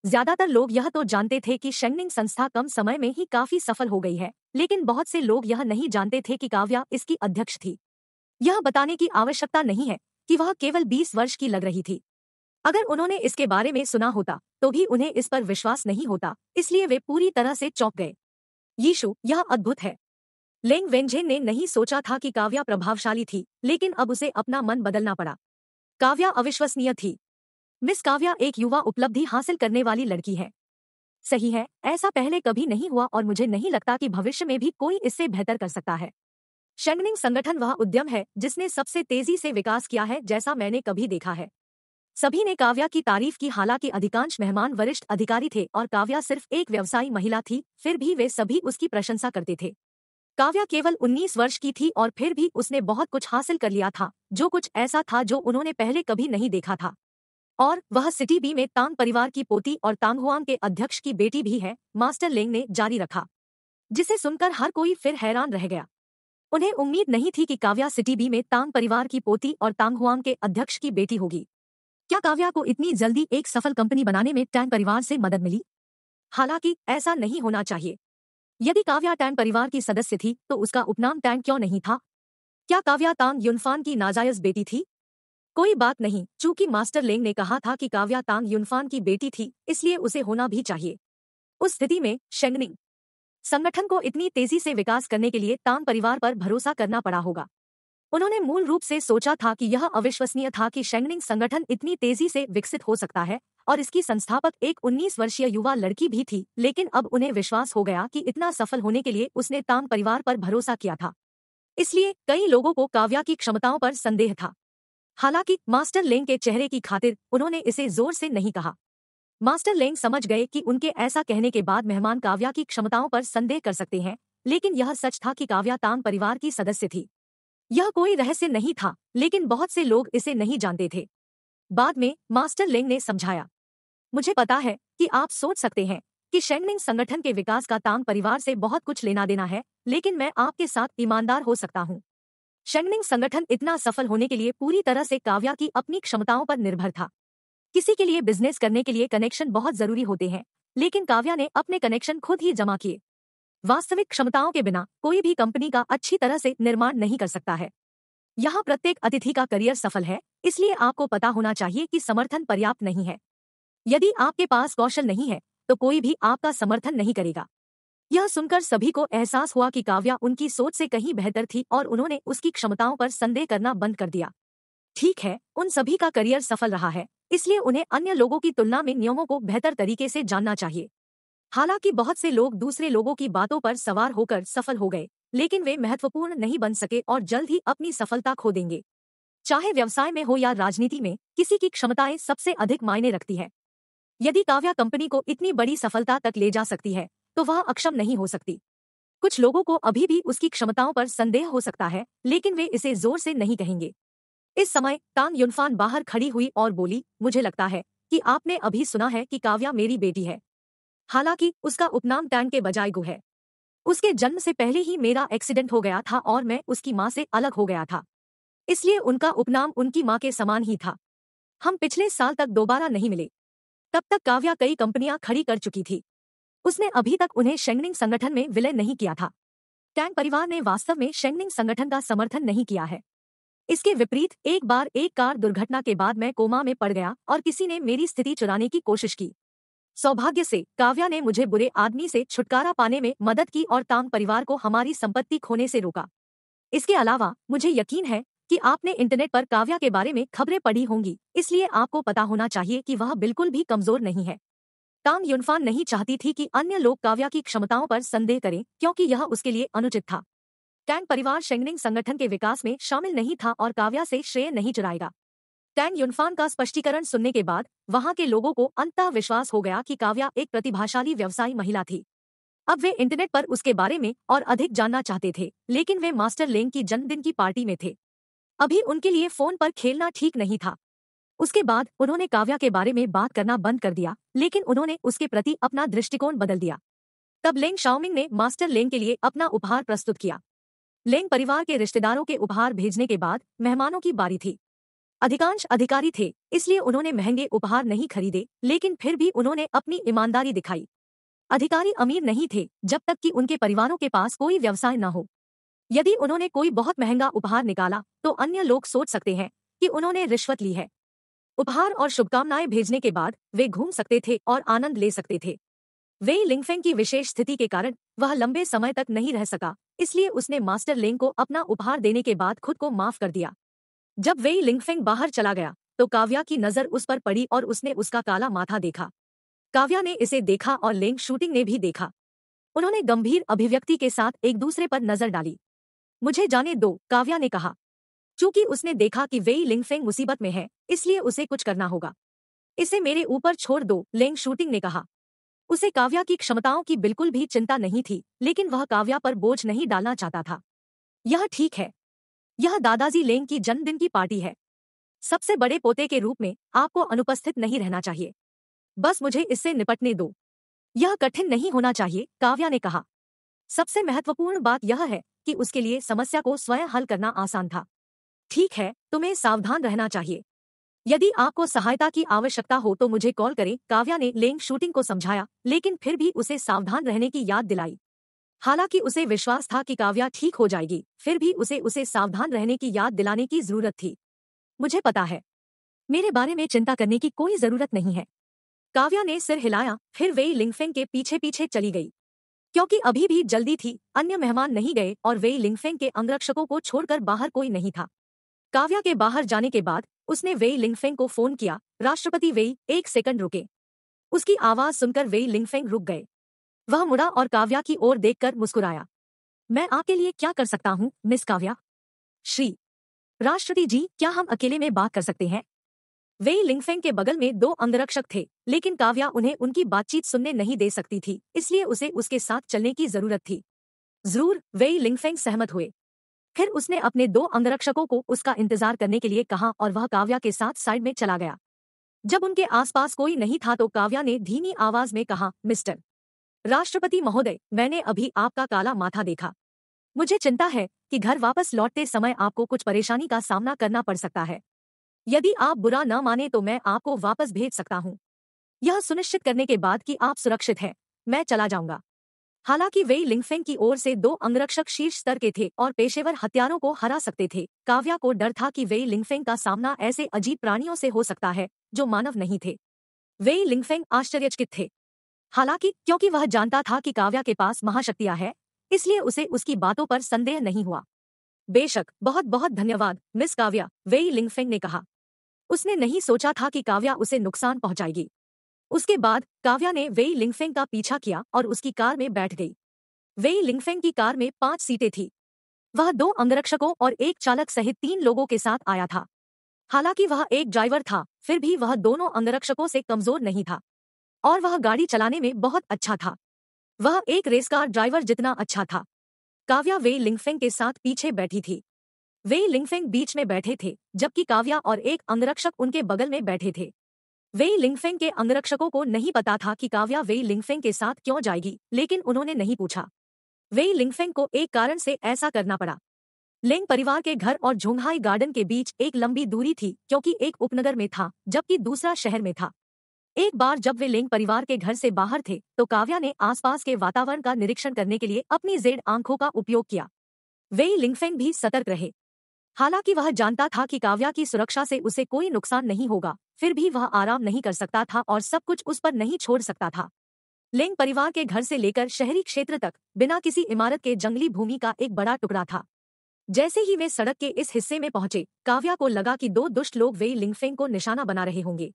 ज्यादातर लोग यह तो जानते थे कि शेंगनिंग संस्था कम समय में ही काफी सफल हो गई है लेकिन बहुत से लोग यह नहीं जानते थे कि काव्या इसकी अध्यक्ष थी यह बताने की आवश्यकता नहीं है कि वह केवल 20 वर्ष की लग रही थी अगर उन्होंने इसके बारे में सुना होता तो भी उन्हें इस पर विश्वास नहीं होता इसलिए वे पूरी तरह से चौंक गए यीशु यह अद्भुत है लेंग वेंझेन ने नहीं सोचा था कि काव्या प्रभावशाली थी लेकिन अब उसे अपना मन बदलना पड़ा काव्या अविश्वसनीय थी मिस काव्या एक युवा उपलब्धि हासिल करने वाली लड़की है सही है ऐसा पहले कभी नहीं हुआ और मुझे नहीं लगता कि भविष्य में भी कोई इससे बेहतर कर सकता है शेंगनिंग संगठन वह उद्यम है जिसने सबसे तेजी से विकास किया है जैसा मैंने कभी देखा है सभी ने काव्या की तारीफ की हालांकि अधिकांश मेहमान वरिष्ठ अधिकारी थे और काव्या सिर्फ एक व्यवसायी महिला थी फिर भी वे सभी उसकी प्रशंसा करते थे काव्या केवल 19 वर्ष की थी और फिर भी उसने बहुत कुछ हासिल कर लिया था जो कुछ ऐसा था जो उन्होंने पहले कभी नहीं देखा था और वह सिटी बी में तांग परिवार की पोती और तांगहुआंग के अध्यक्ष की बेटी भी है मास्टर लेंग ने जारी रखा जिसे सुनकर हर कोई फिर हैरान रह गया उन्हें उम्मीद नहीं थी कि काव्या सिटी बी में तांग परिवार की पोती और तांगहुआंग के अध्यक्ष की बेटी होगी क्या काव्या को इतनी जल्दी एक सफल कंपनी बनाने में टैंग परिवार से मदद मिली हालांकि ऐसा नहीं होना चाहिए यदि काव्या टैन परिवार की सदस्य थी तो उसका उपनाम टैन क्यों नहीं था क्या काव्या तांग युनफान की नाजायज बेटी थी कोई बात नहीं चूंकि मास्टर लेंग ने कहा था कि काव्या तांग युनफान की बेटी थी इसलिए उसे होना भी चाहिए उस स्थिति में शेंगनिंग संगठन को इतनी तेजी से विकास करने के लिए तांग परिवार पर भरोसा करना पड़ा होगा उन्होंने मूल रूप से सोचा था कि यह अविश्वसनीय था कि शेंगनिंग संगठन इतनी तेजी से विकसित हो सकता है और इसकी संस्थापक एक 19 वर्षीय युवा लड़की भी थी लेकिन अब उन्हें विश्वास हो गया कि इतना सफल होने के लिए उसने तांग परिवार पर भरोसा किया था इसलिए कई लोगों को काव्या की क्षमताओं पर संदेह था हालांकि मास्टर लेंग के चेहरे की खातिर उन्होंने इसे जोर से नहीं कहा मास्टर लेंग समझ गए कि उनके ऐसा कहने के बाद मेहमान काव्या की क्षमताओं पर संदेह कर सकते हैं लेकिन यह सच था कि काव्या तांग परिवार की सदस्य थी यह कोई रहस्य नहीं था लेकिन बहुत से लोग इसे नहीं जानते थे बाद में मास्टर लेंग ने समझाया मुझे पता है कि आप सोच सकते हैं कि शेंगनिंग संगठन के विकास का तांग परिवार से बहुत कुछ लेना देना है लेकिन मैं आपके साथ ईमानदार हो सकता हूँ शेंगनिंग संगठन इतना सफल होने के लिए पूरी तरह से काव्या की अपनी क्षमताओं पर निर्भर था किसी के लिए बिजनेस करने के लिए कनेक्शन बहुत जरूरी होते हैं लेकिन काव्या ने अपने कनेक्शन खुद ही जमा किए वास्तविक क्षमताओं के बिना कोई भी कंपनी का अच्छी तरह से निर्माण नहीं कर सकता है यहाँ प्रत्येक अतिथि का करियर सफल है इसलिए आपको पता होना चाहिए कि समर्थन पर्याप्त नहीं है यदि आपके पास कौशल नहीं है तो कोई भी आपका समर्थन नहीं करेगा यह सुनकर सभी को एहसास हुआ कि काव्या उनकी सोच से कहीं बेहतर थी और उन्होंने उसकी क्षमताओं पर संदेह करना बंद कर दिया ठीक है उन सभी का करियर सफल रहा है इसलिए उन्हें अन्य लोगों की तुलना में नियमों को बेहतर तरीके से जानना चाहिए हालांकि बहुत से लोग दूसरे लोगों की बातों पर सवार होकर सफल हो गए लेकिन वे महत्वपूर्ण नहीं बन सके और जल्द ही अपनी सफलता खो देंगे चाहे व्यवसाय में हो या राजनीति में किसी की क्षमताएं सबसे अधिक मायने रखती है यदि काव्या कंपनी को इतनी बड़ी सफलता तक ले जा सकती है तो वह अक्षम नहीं हो सकती कुछ लोगों को अभी भी उसकी क्षमताओं पर संदेह हो सकता है लेकिन वे इसे जोर से नहीं कहेंगे इस समय तांग युनफान बाहर खड़ी हुई और बोली मुझे लगता है कि आपने अभी सुना है कि काव्या मेरी बेटी है हालांकि उसका उपनाम टैंग के बजाय गु है उसके जन्म से पहले ही मेरा एक्सीडेंट हो गया था और मैं उसकी माँ से अलग हो गया था इसलिए उनका उपनाम उनकी माँ के समान ही था हम पिछले साल तक दोबारा नहीं मिले तब तक काव्या कई कंपनियां खड़ी कर चुकी थी उसने अभी तक उन्हें शेंगनिंग संगठन में विलय नहीं किया था टैंग परिवार ने वास्तव में शेंगनिंग संगठन का समर्थन नहीं किया है इसके विपरीत एक बार एक कार दुर्घटना के बाद मैं कोमा में पड़ गया और किसी ने मेरी स्थिति चुराने की कोशिश की सौभाग्य से काव्या ने मुझे बुरे आदमी से छुटकारा पाने में मदद की और तांग परिवार को हमारी संपत्ति खोने से रोका इसके अलावा मुझे यकीन है कि आपने इंटरनेट पर काव्या के बारे में खबरें पढ़ी होंगी इसलिए आपको पता होना चाहिए कि वह बिल्कुल भी कमजोर नहीं है तांग युनफान नहीं चाहती थी कि अन्य लोग काव्या की क्षमताओं पर संदेह करें क्योंकि यह उसके लिए अनुचित था टैंग परिवार शेंगनिंग संगठन के विकास में शामिल नहीं था और काव्या से श्रेय नहीं चुराएगा टैंग युनफान का स्पष्टीकरण सुनने के बाद वहां के लोगों को अंतः विश्वास हो गया कि काव्या एक प्रतिभाशाली व्यवसायी महिला थी अब वे इंटरनेट पर उसके बारे में और अधिक जानना चाहते थे लेकिन वे मास्टर लेंग की जन्मदिन की पार्टी में थे अभी उनके लिए फोन पर खेलना ठीक नहीं था उसके बाद उन्होंने काव्या के बारे में बात करना बंद कर दिया लेकिन उन्होंने उसके प्रति अपना दृष्टिकोण बदल दिया तब लेंग शाओमिंग ने मास्टर लेंग के लिए अपना उपहार प्रस्तुत किया लेंग परिवार के रिश्तेदारों के उपहार भेजने के बाद मेहमानों की बारी थी अधिकांश अधिकारी थे इसलिए उन्होंने महंगे उपहार नहीं खरीदे लेकिन फिर भी उन्होंने अपनी ईमानदारी दिखाई अधिकारी अमीर नहीं थे जब तक कि उनके परिवारों के पास कोई व्यवसाय न हो यदि उन्होंने कोई बहुत महंगा उपहार निकाला तो अन्य लोग सोच सकते हैं कि उन्होंने रिश्वत ली है उपहार और शुभकामनाएं भेजने के बाद वे घूम सकते थे और आनंद ले सकते थे वे लिंगफेंग की विशेष स्थिति के कारण वह लंबे समय तक नहीं रह सका इसलिए उसने मास्टर लिंग को अपना उपहार देने के बाद खुद को माफ कर दिया जब वे लिंगफेंग बाहर चला गया तो काव्या की नजर उस पर पड़ी और उसने उसका काला माथा देखा काव्या ने इसे देखा और लिंग शूटिंग ने भी देखा उन्होंने गंभीर अभिव्यक्ति के साथ एक दूसरे पर नजर डाली मुझे जाने दो काव्या ने कहा चूंकि उसने देखा कि वेई लिंगफेंग मुसीबत में है इसलिए उसे कुछ करना होगा इसे मेरे ऊपर छोड़ दो लेंग शूटिंग ने कहा उसे काव्या की क्षमताओं की बिल्कुल भी चिंता नहीं थी लेकिन वह काव्या पर बोझ नहीं डालना चाहता था यह ठीक है यह दादाजी लेंग की जन्मदिन की पार्टी है सबसे बड़े पोते के रूप में आपको अनुपस्थित नहीं रहना चाहिए बस मुझे इससे निपटने दो यह कठिन नहीं होना चाहिए काव्या ने कहा सबसे महत्वपूर्ण बात यह है कि उसके लिए समस्या को स्वयं हल करना आसान था ठीक है तुम्हें सावधान रहना चाहिए यदि आपको सहायता की आवश्यकता हो तो मुझे कॉल करें काव्या ने लेंग शूटिंग को समझाया लेकिन फिर भी उसे सावधान रहने की याद दिलाई हालांकि उसे विश्वास था कि काव्या ठीक हो जाएगी फिर भी उसे उसे सावधान रहने की याद दिलाने की जरूरत थी मुझे पता है मेरे बारे में चिंता करने की कोई जरूरत नहीं है काव्या ने सिर हिलाया फिर वे लिंगफेंग के पीछे पीछे चली गई क्योंकि अभी भी जल्दी थी अन्य मेहमान नहीं गए और वे लिंगफेंग के अंगरक्षकों को छोड़कर बाहर कोई नहीं था काव्या के बाहर जाने के बाद उसने वेई लिंगफेंग को फोन किया राष्ट्रपति वेई एक सेकंड रुके उसकी आवाज सुनकर वेई लिंगफेंग रुक गए वह मुड़ा और काव्या की ओर देखकर मुस्कुराया मैं आपके लिए क्या कर सकता हूँ मिस काव्या श्री राष्ट्रपति जी क्या हम अकेले में बात कर सकते हैं वे लिंगफेंग के बगल में दो अंगरक्षक थे लेकिन काव्या उन्हें उनकी बातचीत सुनने नहीं दे सकती थी इसलिए उसे उसके साथ चलने की जरूरत थी जरूर वे लिंगफेंग सहमत हुए फिर उसने अपने दो अंगरक्षकों को उसका इंतजार करने के लिए कहा और वह काव्या के साथ साइड में चला गया जब उनके आसपास कोई नहीं था तो काव्या ने धीमी आवाज में कहा मिस्टर राष्ट्रपति महोदय मैंने अभी आपका काला माथा देखा मुझे चिंता है कि घर वापस लौटते समय आपको कुछ परेशानी का सामना करना पड़ सकता है यदि आप बुरा न माने तो मैं आपको वापस भेज सकता हूँ यह सुनिश्चित करने के बाद कि आप सुरक्षित हैं मैं चला जाऊंगा हालांकि वे लिंगफेंग की ओर से दो अंगरक्षक शीर्ष स्तर के थे और पेशेवर हथियारों को हरा सकते थे काव्या को डर था कि वे लिंगफेंग का सामना ऐसे अजीब प्राणियों से हो सकता है जो मानव नहीं थे वे लिंगफेंग आश्चर्यचकित थे हालांकि क्योंकि वह जानता था कि काव्या के पास महाशक्तियां हैं इसलिए उसे उसकी बातों पर संदेह नहीं हुआ बेशक बहुत बहुत धन्यवाद मिस काव्या वेई लिंगफेंग ने कहा उसने नहीं सोचा था कि काव्या उसे नुकसान पहुंचाएगी उसके बाद काव्या ने वेई लिंगफेंग का पीछा किया और उसकी कार में बैठ गई वेई लिंगफेंग की कार में पांच सीटें थी वह दो अंगरक्षकों और एक चालक सहित तीन लोगों के साथ आया था हालांकि वह एक ड्राइवर था फिर भी वह दोनों अंगरक्षकों से कमजोर नहीं था और वह गाड़ी चलाने में बहुत अच्छा था वह एक रेसकार ड्राइवर जितना अच्छा था काव्या वे लिंगफेंग के साथ पीछे बैठी थी वे लिंगफेंग बीच में बैठे थे जबकि काव्या और एक अंगरक्षक उनके बगल में बैठे थे वे लिंगफेंग के अंगरक्षकों को नहीं पता था कि काव्या वे लिंगफेंग के साथ क्यों जाएगी लेकिन उन्होंने नहीं पूछा वे लिंगफेंग को एक कारण से ऐसा करना पड़ा लेंग परिवार के घर और झोंघाई गार्डन के बीच एक लंबी दूरी थी क्योंकि एक उपनगर में था जबकि दूसरा शहर में था एक बार जब वे लेंग परिवार के घर से बाहर थे तो काव्या ने आसपास के वातावरण का निरीक्षण करने के लिए अपनी जेड आंखों का उपयोग किया वे लिंगफेंग भी सतर्क रहे हालांकि वह जानता था कि काव्या की सुरक्षा से उसे कोई नुकसान नहीं होगा फिर भी वह आराम नहीं कर सकता था और सब कुछ उस पर नहीं छोड़ सकता था लेंग परिवार के घर से लेकर शहरी क्षेत्र तक बिना किसी इमारत के जंगली भूमि का एक बड़ा टुकड़ा था जैसे ही वे सड़क के इस हिस्से में पहुंचे काव्या को लगा कि दो दुष्ट लोग वे लिंगफेंग को निशाना बना रहे होंगे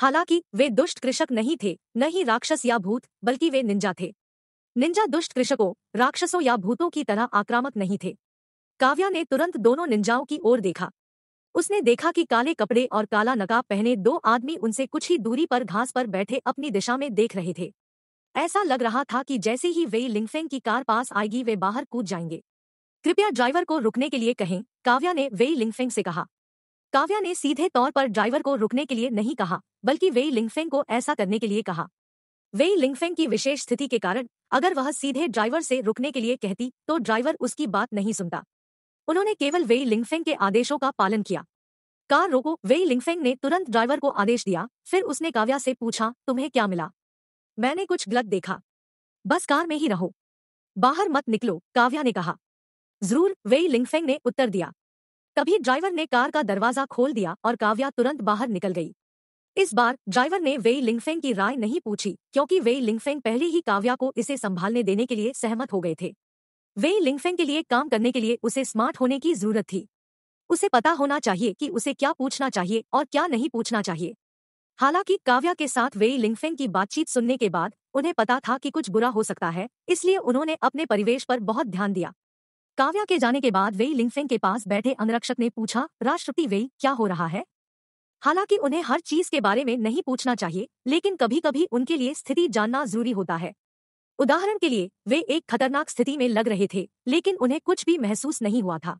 हालांकि वे दुष्ट कृषक नहीं थे न ही राक्षस या भूत बल्कि वे निंजा थे निंजा दुष्ट कृषकों राक्षसों या भूतों की तरह आक्रामक नहीं थे काव्या ने तुरंत दोनों निंजाओं की ओर देखा उसने देखा कि काले कपड़े और काला नकाब पहने दो आदमी उनसे कुछ ही दूरी पर घास पर बैठे अपनी दिशा में देख रहे थे ऐसा लग रहा था कि जैसे ही वे लिंगफेंग की कार पास आएगी वे बाहर कूद जाएंगे कृपया ड्राइवर को रुकने के लिए कहें काव्या ने वेई लिंगफेंग से कहा काव्या ने सीधे तौर पर ड्राइवर को रुकने के लिए नहीं कहा बल्कि वेई लिंगफेंग को ऐसा करने के लिए कहा वेई लिंगफेंग की विशेष स्थिति के कारण अगर वह सीधे ड्राइवर से रुकने के लिए कहती तो ड्राइवर उसकी बात नहीं सुनता उन्होंने केवल वेई लिंगफेंग के आदेशों का पालन किया कार रोको वेई लिंगफेंग ने तुरंत ड्राइवर को आदेश दिया फिर उसने काव्या से पूछा तुम्हें क्या मिला मैंने कुछ गलत देखा बस कार में ही रहो बाहर मत निकलो काव्या ने कहा जरूर वेई लिंगफेंग ने उत्तर दिया तभी ड्राइवर ने कार का दरवाजा खोल दिया और काव्या तुरंत बाहर निकल गई इस बार ड्राइवर ने वेई लिंगफेंग की राय नहीं पूछी क्योंकि वेई लिंगफेंग पहले ही काव्या को इसे संभालने देने के लिए सहमत हो गए थे वे लिंगफेंग के लिए काम करने के लिए उसे स्मार्ट होने की जरूरत थी उसे पता होना चाहिए कि उसे क्या पूछना चाहिए और क्या नहीं पूछना चाहिए हालांकि काव्या के साथ वे लिंगफेंग की बातचीत सुनने के बाद उन्हें पता था कि कुछ बुरा हो सकता है इसलिए उन्होंने अपने परिवेश पर बहुत ध्यान दिया काव्या के जाने के बाद वे लिंगफेंग के पास बैठे अंगरक्षक ने पूछा राष्ट्रपति वे क्या हो रहा है हालांकि उन्हें हर चीज के बारे में नहीं पूछना चाहिए लेकिन कभी कभी उनके लिए स्थिति जानना जरूरी होता है उदाहरण के लिए वे एक खतरनाक स्थिति में लग रहे थे लेकिन उन्हें कुछ भी महसूस नहीं हुआ था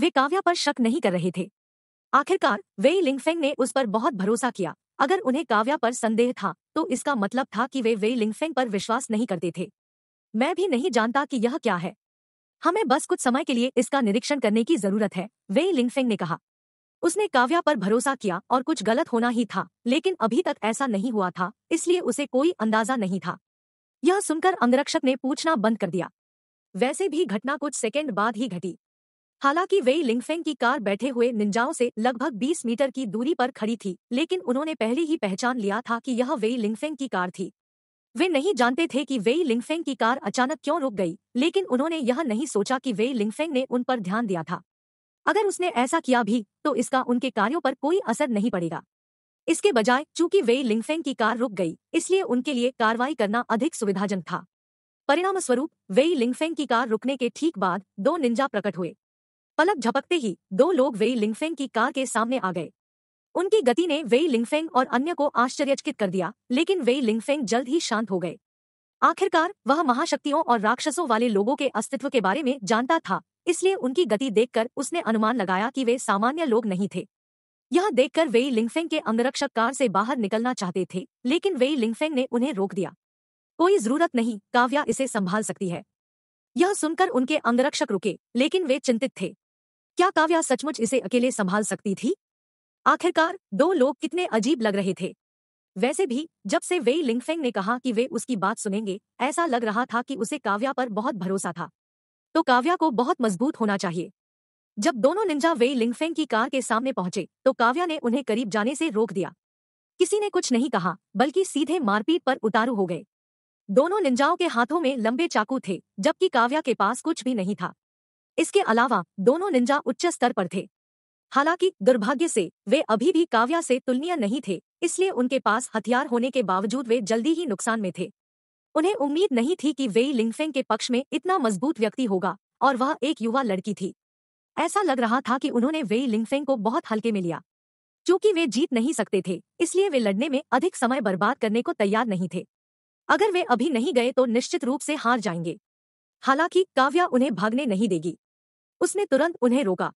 वे काव्या पर शक नहीं कर रहे थे आखिरकार वेई लिंगफेंग ने उस पर बहुत भरोसा किया अगर उन्हें काव्या पर संदेह था तो इसका मतलब था कि वे वेई लिंगफेंग पर विश्वास नहीं करते थे मैं भी नहीं जानता कि यह क्या है हमें बस कुछ समय के लिए इसका निरीक्षण करने की जरूरत है वेई लिंगफेंग ने कहा उसने काव्या पर भरोसा किया और कुछ गलत होना ही था लेकिन अभी तक ऐसा नहीं हुआ था इसलिए उसे कोई अंदाजा नहीं था यह सुनकर अंगरक्षक ने पूछना बंद कर दिया वैसे भी घटना कुछ सेकंड बाद ही घटी हालांकि वेई लिंगफेंग की कार बैठे हुए निंजाओं से लगभग 20 मीटर की दूरी पर खड़ी थी लेकिन उन्होंने पहले ही पहचान लिया था कि यह वेई लिंगफेंग की कार थी वे नहीं जानते थे कि वेई लिंगफेंग की कार अचानक क्यों रुक गई लेकिन उन्होंने यह नहीं सोचा कि वेई लिंगफेंग ने उन पर ध्यान दिया था अगर उसने ऐसा किया भी तो इसका उनके कार्यों पर कोई असर नहीं पड़ेगा इसके बजाय चूंकि वे लिंगफेंग की कार रुक गई इसलिए उनके लिए कार्रवाई करना अधिक सुविधाजनक था परिणाम स्वरूप वेई लिंगफेंग की कार रुकने के ठीक बाद दो निंजा प्रकट हुए पलक झपकते ही दो लोग वेई लिंगफेंग की कार के सामने आ गए उनकी गति ने वेई लिंगफेंग और अन्य को आश्चर्यचकित कर दिया लेकिन वेई लिंगफेंग जल्द ही शांत हो गए आखिरकार वह महाशक्तियों और राक्षसों वाले लोगों के अस्तित्व के बारे में जानता था इसलिए उनकी गति देखकर उसने अनुमान लगाया कि वे सामान्य लोग नहीं थे यह देखकर वेई लिंगफेंग के अंगरक्षक कार से बाहर निकलना चाहते थे लेकिन वेई लिंगफेंग ने उन्हें रोक दिया कोई जरूरत नहीं काव्या इसे संभाल सकती है यह सुनकर उनके अंगरक्षक रुके लेकिन वे चिंतित थे क्या काव्या सचमुच इसे अकेले संभाल सकती थी आखिरकार दो लोग कितने अजीब लग रहे थे वैसे भी जब से वेई लिंगफेंग ने कहा कि वे उसकी बात सुनेंगे ऐसा लग रहा था कि उसे काव्या पर बहुत भरोसा था तो काव्या को बहुत मजबूत होना चाहिए जब दोनों निंजा वेई लिंगफेंग की कार के सामने पहुंचे तो काव्या ने उन्हें करीब जाने से रोक दिया किसी ने कुछ नहीं कहा बल्कि सीधे मारपीट पर उतारू हो गए दोनों निंजाओं के हाथों में लंबे चाकू थे जबकि काव्या के पास कुछ भी नहीं था इसके अलावा दोनों निंजा उच्च स्तर पर थे हालांकि दुर्भाग्य से वे अभी भी काव्या से तुलनीय नहीं थे इसलिए उनके पास हथियार होने के बावजूद वे जल्दी ही नुकसान में थे उन्हें उम्मीद नहीं थी कि वेई लिंगफेंग के पक्ष में इतना मजबूत व्यक्ति होगा और वह एक युवा लड़की थी ऐसा लग रहा था कि उन्होंने वेई लिंगफेंग को बहुत हल्के में लिया क्योंकि वे जीत नहीं सकते थे इसलिए वे लड़ने में अधिक समय बर्बाद करने को तैयार नहीं थे अगर वे अभी नहीं गए तो निश्चित रूप से हार जाएंगे हालांकि काव्या उन्हें भागने नहीं देगी उसने तुरंत उन्हें रोका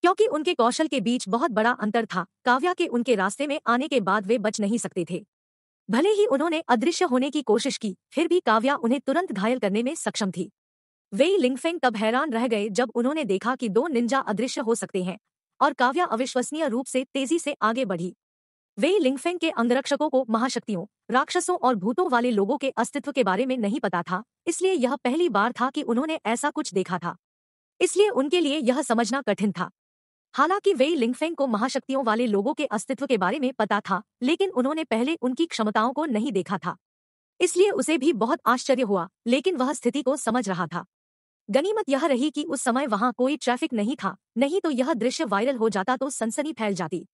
क्योंकि उनके कौशल के बीच बहुत बड़ा अंतर था काव्या के उनके रास्ते में आने के बाद वे बच नहीं सकते थे भले ही उन्होंने अदृश्य होने की कोशिश की फिर भी काव्या उन्हें तुरंत घायल करने में सक्षम थी वे लिंगफेंग तब हैरान रह गए जब उन्होंने देखा कि दो निंजा अदृश्य हो सकते हैं और काव्या अविश्वसनीय रूप से तेजी से आगे बढ़ी वे लिंगफेंग के अंगरक्षकों को महाशक्तियों राक्षसों और भूतों वाले लोगों के अस्तित्व के बारे में नहीं पता था इसलिए यह पहली बार था कि उन्होंने ऐसा कुछ देखा था इसलिए उनके लिए यह समझना कठिन था हालांकि वे लिंगफेंग को महाशक्तियों वाले लोगों के अस्तित्व के बारे में पता था लेकिन उन्होंने पहले उनकी क्षमताओं को नहीं देखा था इसलिए उसे भी बहुत आश्चर्य हुआ लेकिन वह स्थिति को समझ रहा था गनीमत यह रही कि उस समय वहां कोई ट्रैफिक नहीं था नहीं तो यह दृश्य वायरल हो जाता तो सनसनी फैल जाती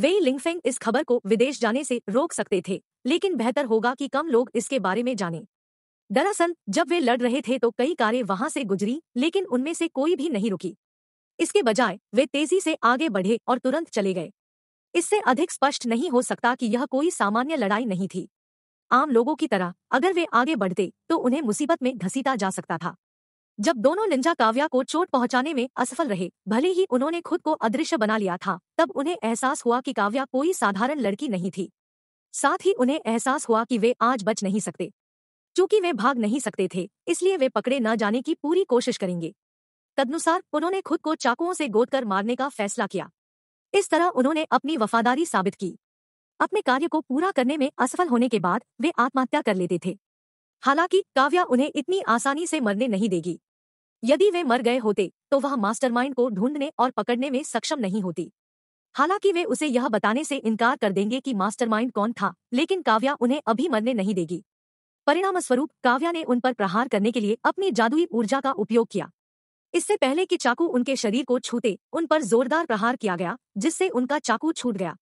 वे लिंगफेंग इस खबर को विदेश जाने से रोक सकते थे लेकिन बेहतर होगा कि कम लोग इसके बारे में जाने दरअसल जब वे लड़ रहे थे तो कई कारें वहां से गुजरी लेकिन उनमें से कोई भी नहीं रुकी इसके बजाय वे तेजी से आगे बढ़े और तुरंत चले गए इससे अधिक स्पष्ट नहीं हो सकता कि यह कोई सामान्य लड़ाई नहीं थी आम लोगों की तरह अगर वे आगे बढ़ते तो उन्हें मुसीबत में घसीटा जा सकता था जब दोनों निंजा काव्या को चोट पहुंचाने में असफल रहे भले ही उन्होंने खुद को अदृश्य बना लिया था तब उन्हें एहसास हुआ कि काव्या कोई साधारण लड़की नहीं थी साथ ही उन्हें एहसास हुआ कि वे आज बच नहीं सकते चूंकि वे भाग नहीं सकते थे इसलिए वे पकड़े न जाने की पूरी कोशिश करेंगे तदनुसार उन्होंने खुद को चाकुओं से कर मारने का फैसला किया इस तरह उन्होंने अपनी वफादारी साबित की अपने कार्य को पूरा करने में असफल होने के बाद वे आत्महत्या कर लेते थे हालांकि काव्या उन्हें इतनी आसानी से मरने नहीं देगी यदि वे मर गए होते तो वह मास्टरमाइंड को ढूंढने और पकड़ने में सक्षम नहीं होती हालांकि वे उसे यह बताने से इनकार कर देंगे कि मास्टरमाइंड कौन था लेकिन काव्या उन्हें अभी मरने नहीं देगी परिणामस्वरूप काव्या ने उन पर प्रहार करने के लिए अपनी जादुई ऊर्जा का उपयोग किया इससे पहले कि चाकू उनके शरीर को छूते उन पर जोरदार प्रहार किया गया जिससे उनका चाकू छूट गया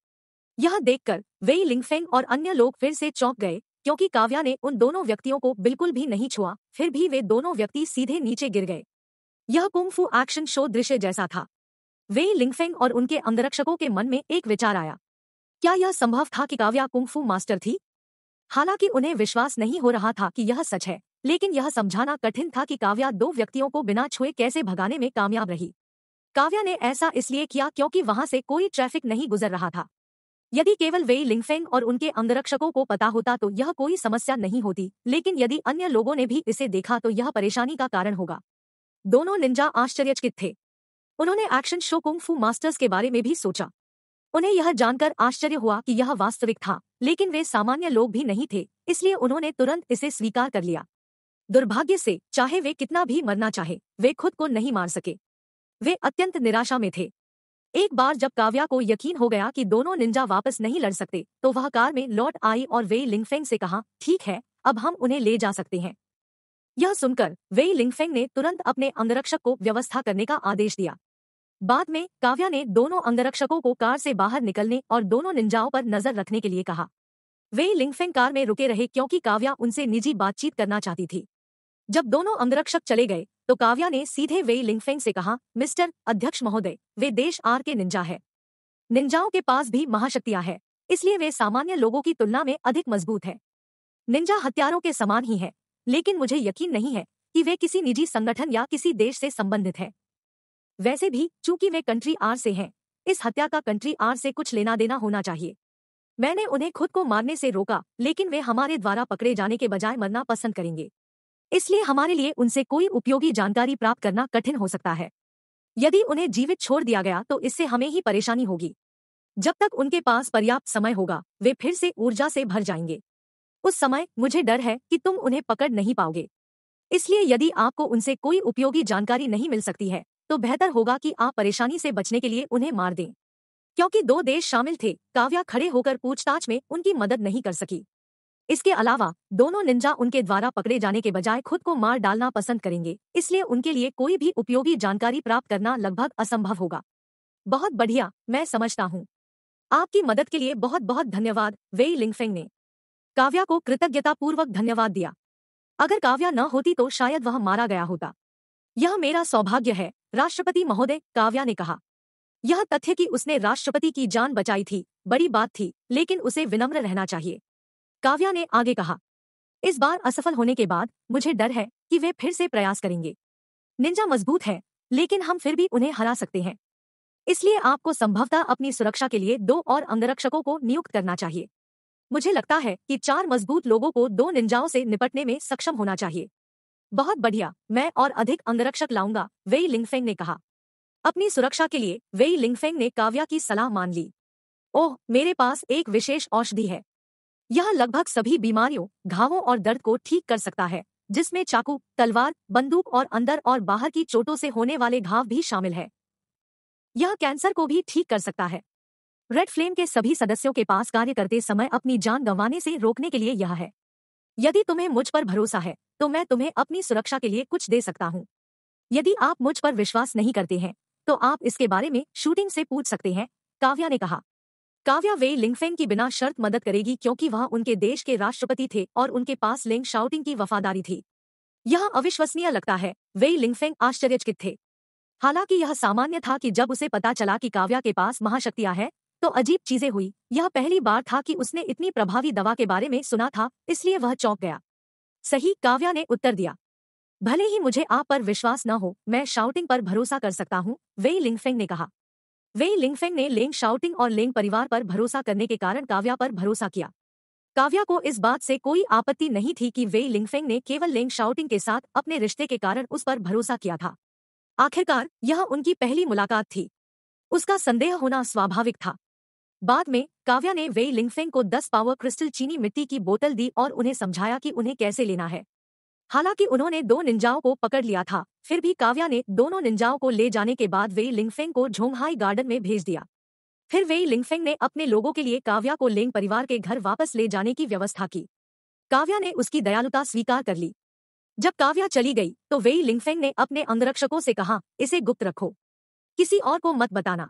यह देखकर वेई लिंगफेंग और अन्य लोग फिर से चौंक गए क्योंकि काव्या ने उन दोनों व्यक्तियों को बिल्कुल भी नहीं छुआ फिर भी वे दोनों व्यक्ति सीधे नीचे गिर गए यह कुंफू एक्शन शो दृश्य जैसा था वे लिंगफेंग और उनके अंगरक्षकों के मन में एक विचार आया क्या यह संभव था कि काव्या कुंफू मास्टर थी हालांकि उन्हें विश्वास नहीं हो रहा था कि यह सच है लेकिन यह समझाना कठिन था कि काव्या दो व्यक्तियों को बिना छुए कैसे भगाने में कामयाब रही काव्या ने ऐसा इसलिए किया क्योंकि वहां से कोई ट्रैफिक नहीं गुजर रहा था यदि केवल वे लिंगफेंग और उनके अंगरक्षकों को पता होता तो यह कोई समस्या नहीं होती लेकिन यदि अन्य लोगों ने भी इसे देखा तो यह परेशानी का कारण होगा दोनों निंजा आश्चर्यचकित थे उन्होंने action show kung fu masters के बारे में भी सोचा उन्हें यह जानकर आश्चर्य हुआ कि यह वास्तविक था लेकिन वे सामान्य लोग भी नहीं थे इसलिए उन्होंने तुरंत इसे स्वीकार कर लिया दुर्भाग्य से चाहे वे कितना भी मरना चाहे वे खुद को नहीं मार सके वे अत्यंत निराशा में थे एक बार जब काव्या को यकीन हो गया कि दोनों निंजा वापस नहीं लड़ सकते तो वह कार में लौट आई और वे लिंगफेंग से कहा ठीक है अब हम उन्हें ले जा सकते हैं यह सुनकर वेई लिंगफेंग ने तुरंत अपने अंगरक्षक को व्यवस्था करने का आदेश दिया बाद में काव्या ने दोनों अंगरक्षकों को कार से बाहर निकलने और दोनों निंजाओं पर नजर रखने के लिए कहा वे लिंगफेंग कार में रुके रहे क्योंकि काव्या उनसे निजी बातचीत करना चाहती थी जब दोनों अंगरक्षक चले गए तो काव्या ने सीधे वे लिंगफेंग से कहा मिस्टर अध्यक्ष महोदय वे देश आर के निंजा है निंजाओं के पास भी महाशक्तियां हैं इसलिए वे सामान्य लोगों की तुलना में अधिक मजबूत है निंजा हत्यारों के समान ही है लेकिन मुझे यकीन नहीं है कि वे किसी निजी संगठन या किसी देश से संबंधित हैं वैसे भी चूंकि वे कंट्री आर से हैं इस हत्या का कंट्री आर से कुछ लेना देना होना चाहिए मैंने उन्हें खुद को मारने से रोका लेकिन वे हमारे द्वारा पकड़े जाने के बजाय मरना पसंद करेंगे इसलिए हमारे लिए उनसे कोई उपयोगी जानकारी प्राप्त करना कठिन हो सकता है यदि उन्हें जीवित छोड़ दिया गया तो इससे हमें ही परेशानी होगी जब तक उनके पास पर्याप्त समय होगा वे फिर से ऊर्जा से भर जाएंगे उस समय मुझे डर है कि तुम उन्हें पकड़ नहीं पाओगे इसलिए यदि आपको उनसे कोई उपयोगी जानकारी नहीं मिल सकती है तो बेहतर होगा कि आप परेशानी से बचने के लिए उन्हें मार दें क्योंकि दो देश शामिल थे काव्या खड़े होकर पूछताछ में उनकी मदद नहीं कर सकी इसके अलावा दोनों निंजा उनके द्वारा पकड़े जाने के बजाय खुद को मार डालना पसंद करेंगे इसलिए उनके लिए कोई भी उपयोगी जानकारी प्राप्त करना लगभग असंभव होगा बहुत बढ़िया मैं समझता हूँ आपकी मदद के लिए बहुत बहुत धन्यवाद वेई लिंगफेंग ने काव्या को कृतज्ञतापूर्वक धन्यवाद दिया अगर काव्या न होती तो शायद वह मारा गया होता यह मेरा सौभाग्य है राष्ट्रपति महोदय काव्या ने कहा यह तथ्य कि उसने राष्ट्रपति की जान बचाई थी बड़ी बात थी लेकिन उसे विनम्र रहना चाहिए काव्या ने आगे कहा इस बार असफल होने के बाद मुझे डर है कि वे फिर से प्रयास करेंगे निंजा मजबूत है लेकिन हम फिर भी उन्हें हरा सकते हैं इसलिए आपको संभवतः अपनी सुरक्षा के लिए दो और अंगरक्षकों को नियुक्त करना चाहिए मुझे लगता है कि चार मजबूत लोगों को दो निंजाओं से निपटने में सक्षम होना चाहिए बहुत बढ़िया मैं और अधिक अंगरक्षक लाऊंगा वेई लिंगफेंग ने कहा अपनी सुरक्षा के लिए वेई लिंगफेंग ने काव्या की सलाह मान ली ओह मेरे पास एक विशेष औषधि है यह लगभग सभी बीमारियों घावों और दर्द को ठीक कर सकता है जिसमें चाकू तलवार बंदूक और अंदर और बाहर की चोटों से होने वाले घाव भी शामिल है यह कैंसर को भी ठीक कर सकता है रेड फ्लेम के सभी सदस्यों के पास कार्य करते समय अपनी जान गंवाने से रोकने के लिए यह है यदि तुम्हें मुझ पर भरोसा है तो मैं तुम्हें अपनी सुरक्षा के लिए कुछ दे सकता हूँ यदि आप मुझ पर विश्वास नहीं करते हैं तो आप इसके बारे में शूटिंग से पूछ सकते हैं काव्या ने कहा काव्या वे लिंगफेंग की बिना शर्त मदद करेगी क्योंकि वह उनके देश के राष्ट्रपति थे और उनके पास लिंग शाउटिंग की वफादारी थी यह अविश्वसनीय लगता है वे लिंगफेंग आश्चर्यचकित थे हालांकि यह सामान्य था कि जब उसे पता चला कि काव्या के पास महाशक्तियां हैं तो अजीब चीजें हुई यह पहली बार था कि उसने इतनी प्रभावी दवा के बारे में सुना था इसलिए वह चौंक गया सही काव्या ने उत्तर दिया भले ही मुझे आप पर विश्वास न हो मैं शाउटिंग पर भरोसा कर सकता हूँ वेई लिंगफेंग ने कहा वेई लिंगफेंग ने लेंग शाउटिंग और लेंग परिवार पर भरोसा करने के कारण काव्या पर भरोसा किया काव्या को इस बात से कोई आपत्ति नहीं थी कि वेई लिंगफेंग ने केवल लेंग शाउटिंग के साथ अपने रिश्ते के कारण उस पर भरोसा किया था आखिरकार यह उनकी पहली मुलाकात थी उसका संदेह होना स्वाभाविक था बाद में काव्या ने वेई लिंगफेंग को दस पावर क्रिस्टल चीनी मिट्टी की बोतल दी और उन्हें समझाया कि उन्हें कैसे लेना है हालांकि उन्होंने दो निंजाओं को पकड़ लिया था फिर भी काव्या ने दोनों निंजाओं को ले जाने के बाद वे लिंगफेंग को झोंगहाई गार्डन में भेज दिया फिर वे लिंगफेंग ने अपने लोगों के लिए काव्या को लेंग परिवार के घर वापस ले जाने की व्यवस्था की काव्या ने उसकी दयालुता स्वीकार कर ली जब काव्या चली गई तो वेई लिंगफेंग ने अपने अंगरक्षकों से कहा इसे गुप्त रखो किसी और को मत बताना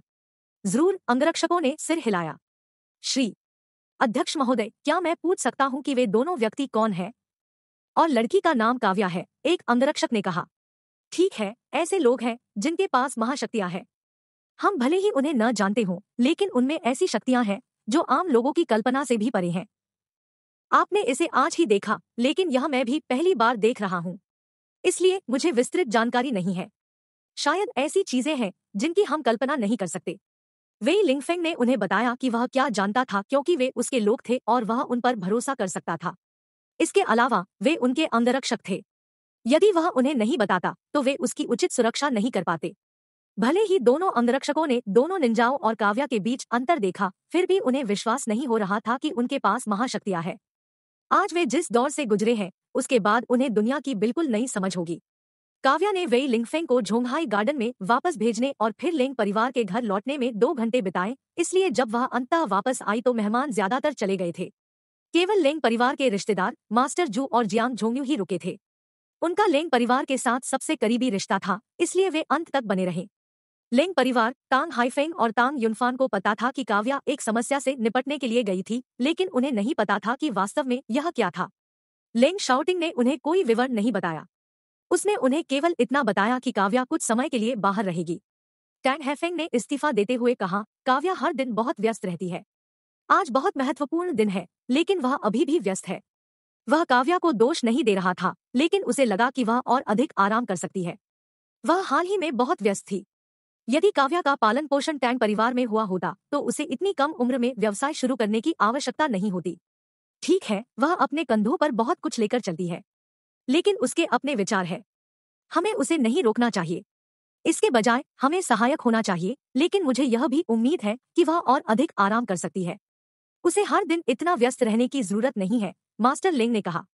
जरूर अंगरक्षकों ने सिर हिलाया श्री अध्यक्ष महोदय क्या मैं पूछ सकता हूं कि वे दोनों व्यक्ति कौन हैं और लड़की का नाम काव्या है एक अंगरक्षक ने कहा ठीक है ऐसे लोग हैं जिनके पास महाशक्तियां हैं हम भले ही उन्हें न जानते हों लेकिन उनमें ऐसी शक्तियां हैं जो आम लोगों की कल्पना से भी परे हैं आपने इसे आज ही देखा लेकिन यह मैं भी पहली बार देख रहा हूं इसलिए मुझे विस्तृत जानकारी नहीं है शायद ऐसी चीजें हैं जिनकी हम कल्पना नहीं कर सकते वेई लिंगफेंग ने उन्हें बताया कि वह क्या जानता था क्योंकि वे उसके लोग थे और वह उन पर भरोसा कर सकता था इसके अलावा वे उनके अंगरक्षक थे यदि वह उन्हें नहीं बताता तो वे उसकी उचित सुरक्षा नहीं कर पाते भले ही दोनों अंगरक्षकों ने दोनों निंजाओं और काव्या के बीच अंतर देखा फिर भी उन्हें विश्वास नहीं हो रहा था कि उनके पास महाशक्तियां हैं आज वे जिस दौर से गुजरे हैं उसके बाद उन्हें दुनिया की बिल्कुल नई समझ होगी काव्या ने वे लिंगफेंग को झोंगहाई गार्डन में वापस भेजने और फिर लेंग परिवार के घर लौटने में दो घंटे बिताए इसलिए जब वह अंतः वापस आई तो मेहमान ज्यादातर चले गए थे केवल लेंग परिवार के रिश्तेदार मास्टर जू और जियांग झोंग्यू ही रुके थे उनका लेंग परिवार के साथ सबसे करीबी रिश्ता था इसलिए वे अंत तक बने रहे लेंग परिवार तांग हाईफेंग और तांग युनफान को पता था कि काव्या एक समस्या से निपटने के लिए गई थी लेकिन उन्हें नहीं पता था कि वास्तव में यह क्या था लेंग शाउटिंग ने उन्हें कोई विवरण नहीं बताया उसने उन्हें केवल इतना बताया कि काव्या कुछ समय के लिए बाहर रहेगी टैंग हैफेंग ने इस्तीफा देते हुए कहा काव्या हर दिन बहुत व्यस्त रहती है आज बहुत महत्वपूर्ण दिन है लेकिन वह अभी भी व्यस्त है वह काव्या को दोष नहीं दे रहा था लेकिन उसे लगा कि वह और अधिक आराम कर सकती है वह हाल ही में बहुत व्यस्त थी यदि काव्या का पालन पोषण टैंग परिवार में हुआ होता तो उसे इतनी कम उम्र में व्यवसाय शुरू करने की आवश्यकता नहीं होती ठीक है वह अपने कंधों पर बहुत कुछ लेकर चलती है लेकिन उसके अपने विचार है हमें उसे नहीं रोकना चाहिए इसके बजाय हमें सहायक होना चाहिए लेकिन मुझे यह भी उम्मीद है कि वह और अधिक आराम कर सकती है उसे हर दिन इतना व्यस्त रहने की जरूरत नहीं है मास्टर लिंग ने कहा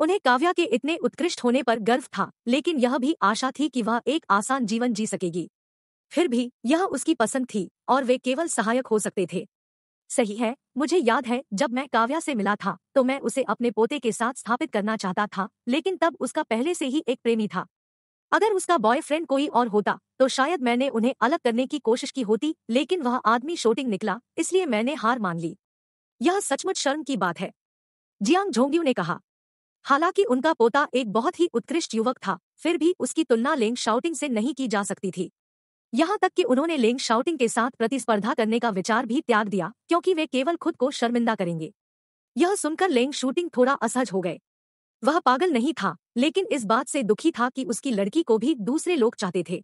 उन्हें काव्या के इतने उत्कृष्ट होने पर गर्व था लेकिन यह भी आशा थी कि वह एक आसान जीवन जी सकेगी फिर भी यह उसकी पसंद थी और वे केवल सहायक हो सकते थे सही है मुझे याद है जब मैं काव्या से मिला था तो मैं उसे अपने पोते के साथ स्थापित करना चाहता था लेकिन तब उसका पहले से ही एक प्रेमी था अगर उसका बॉयफ्रेंड कोई और होता तो शायद मैंने उन्हें अलग करने की कोशिश की होती लेकिन वह आदमी शूटिंग निकला इसलिए मैंने हार मान ली यह सचमुच शर्म की बात है जियांग झोंगियो ने कहा हालांकि उनका पोता एक बहुत ही उत्कृष्ट युवक था फिर भी उसकी तुलना लेंग शाउटिंग से नहीं की जा सकती थी यहाँ तक कि उन्होंने लेंग शाउटिंग के साथ प्रतिस्पर्धा करने का विचार भी त्याग दिया क्योंकि वे केवल खुद को शर्मिंदा करेंगे यह सुनकर लेंग शूटिंग थोड़ा असहज हो गए वह पागल नहीं था लेकिन इस बात से दुखी था कि उसकी लड़की को भी दूसरे लोग चाहते थे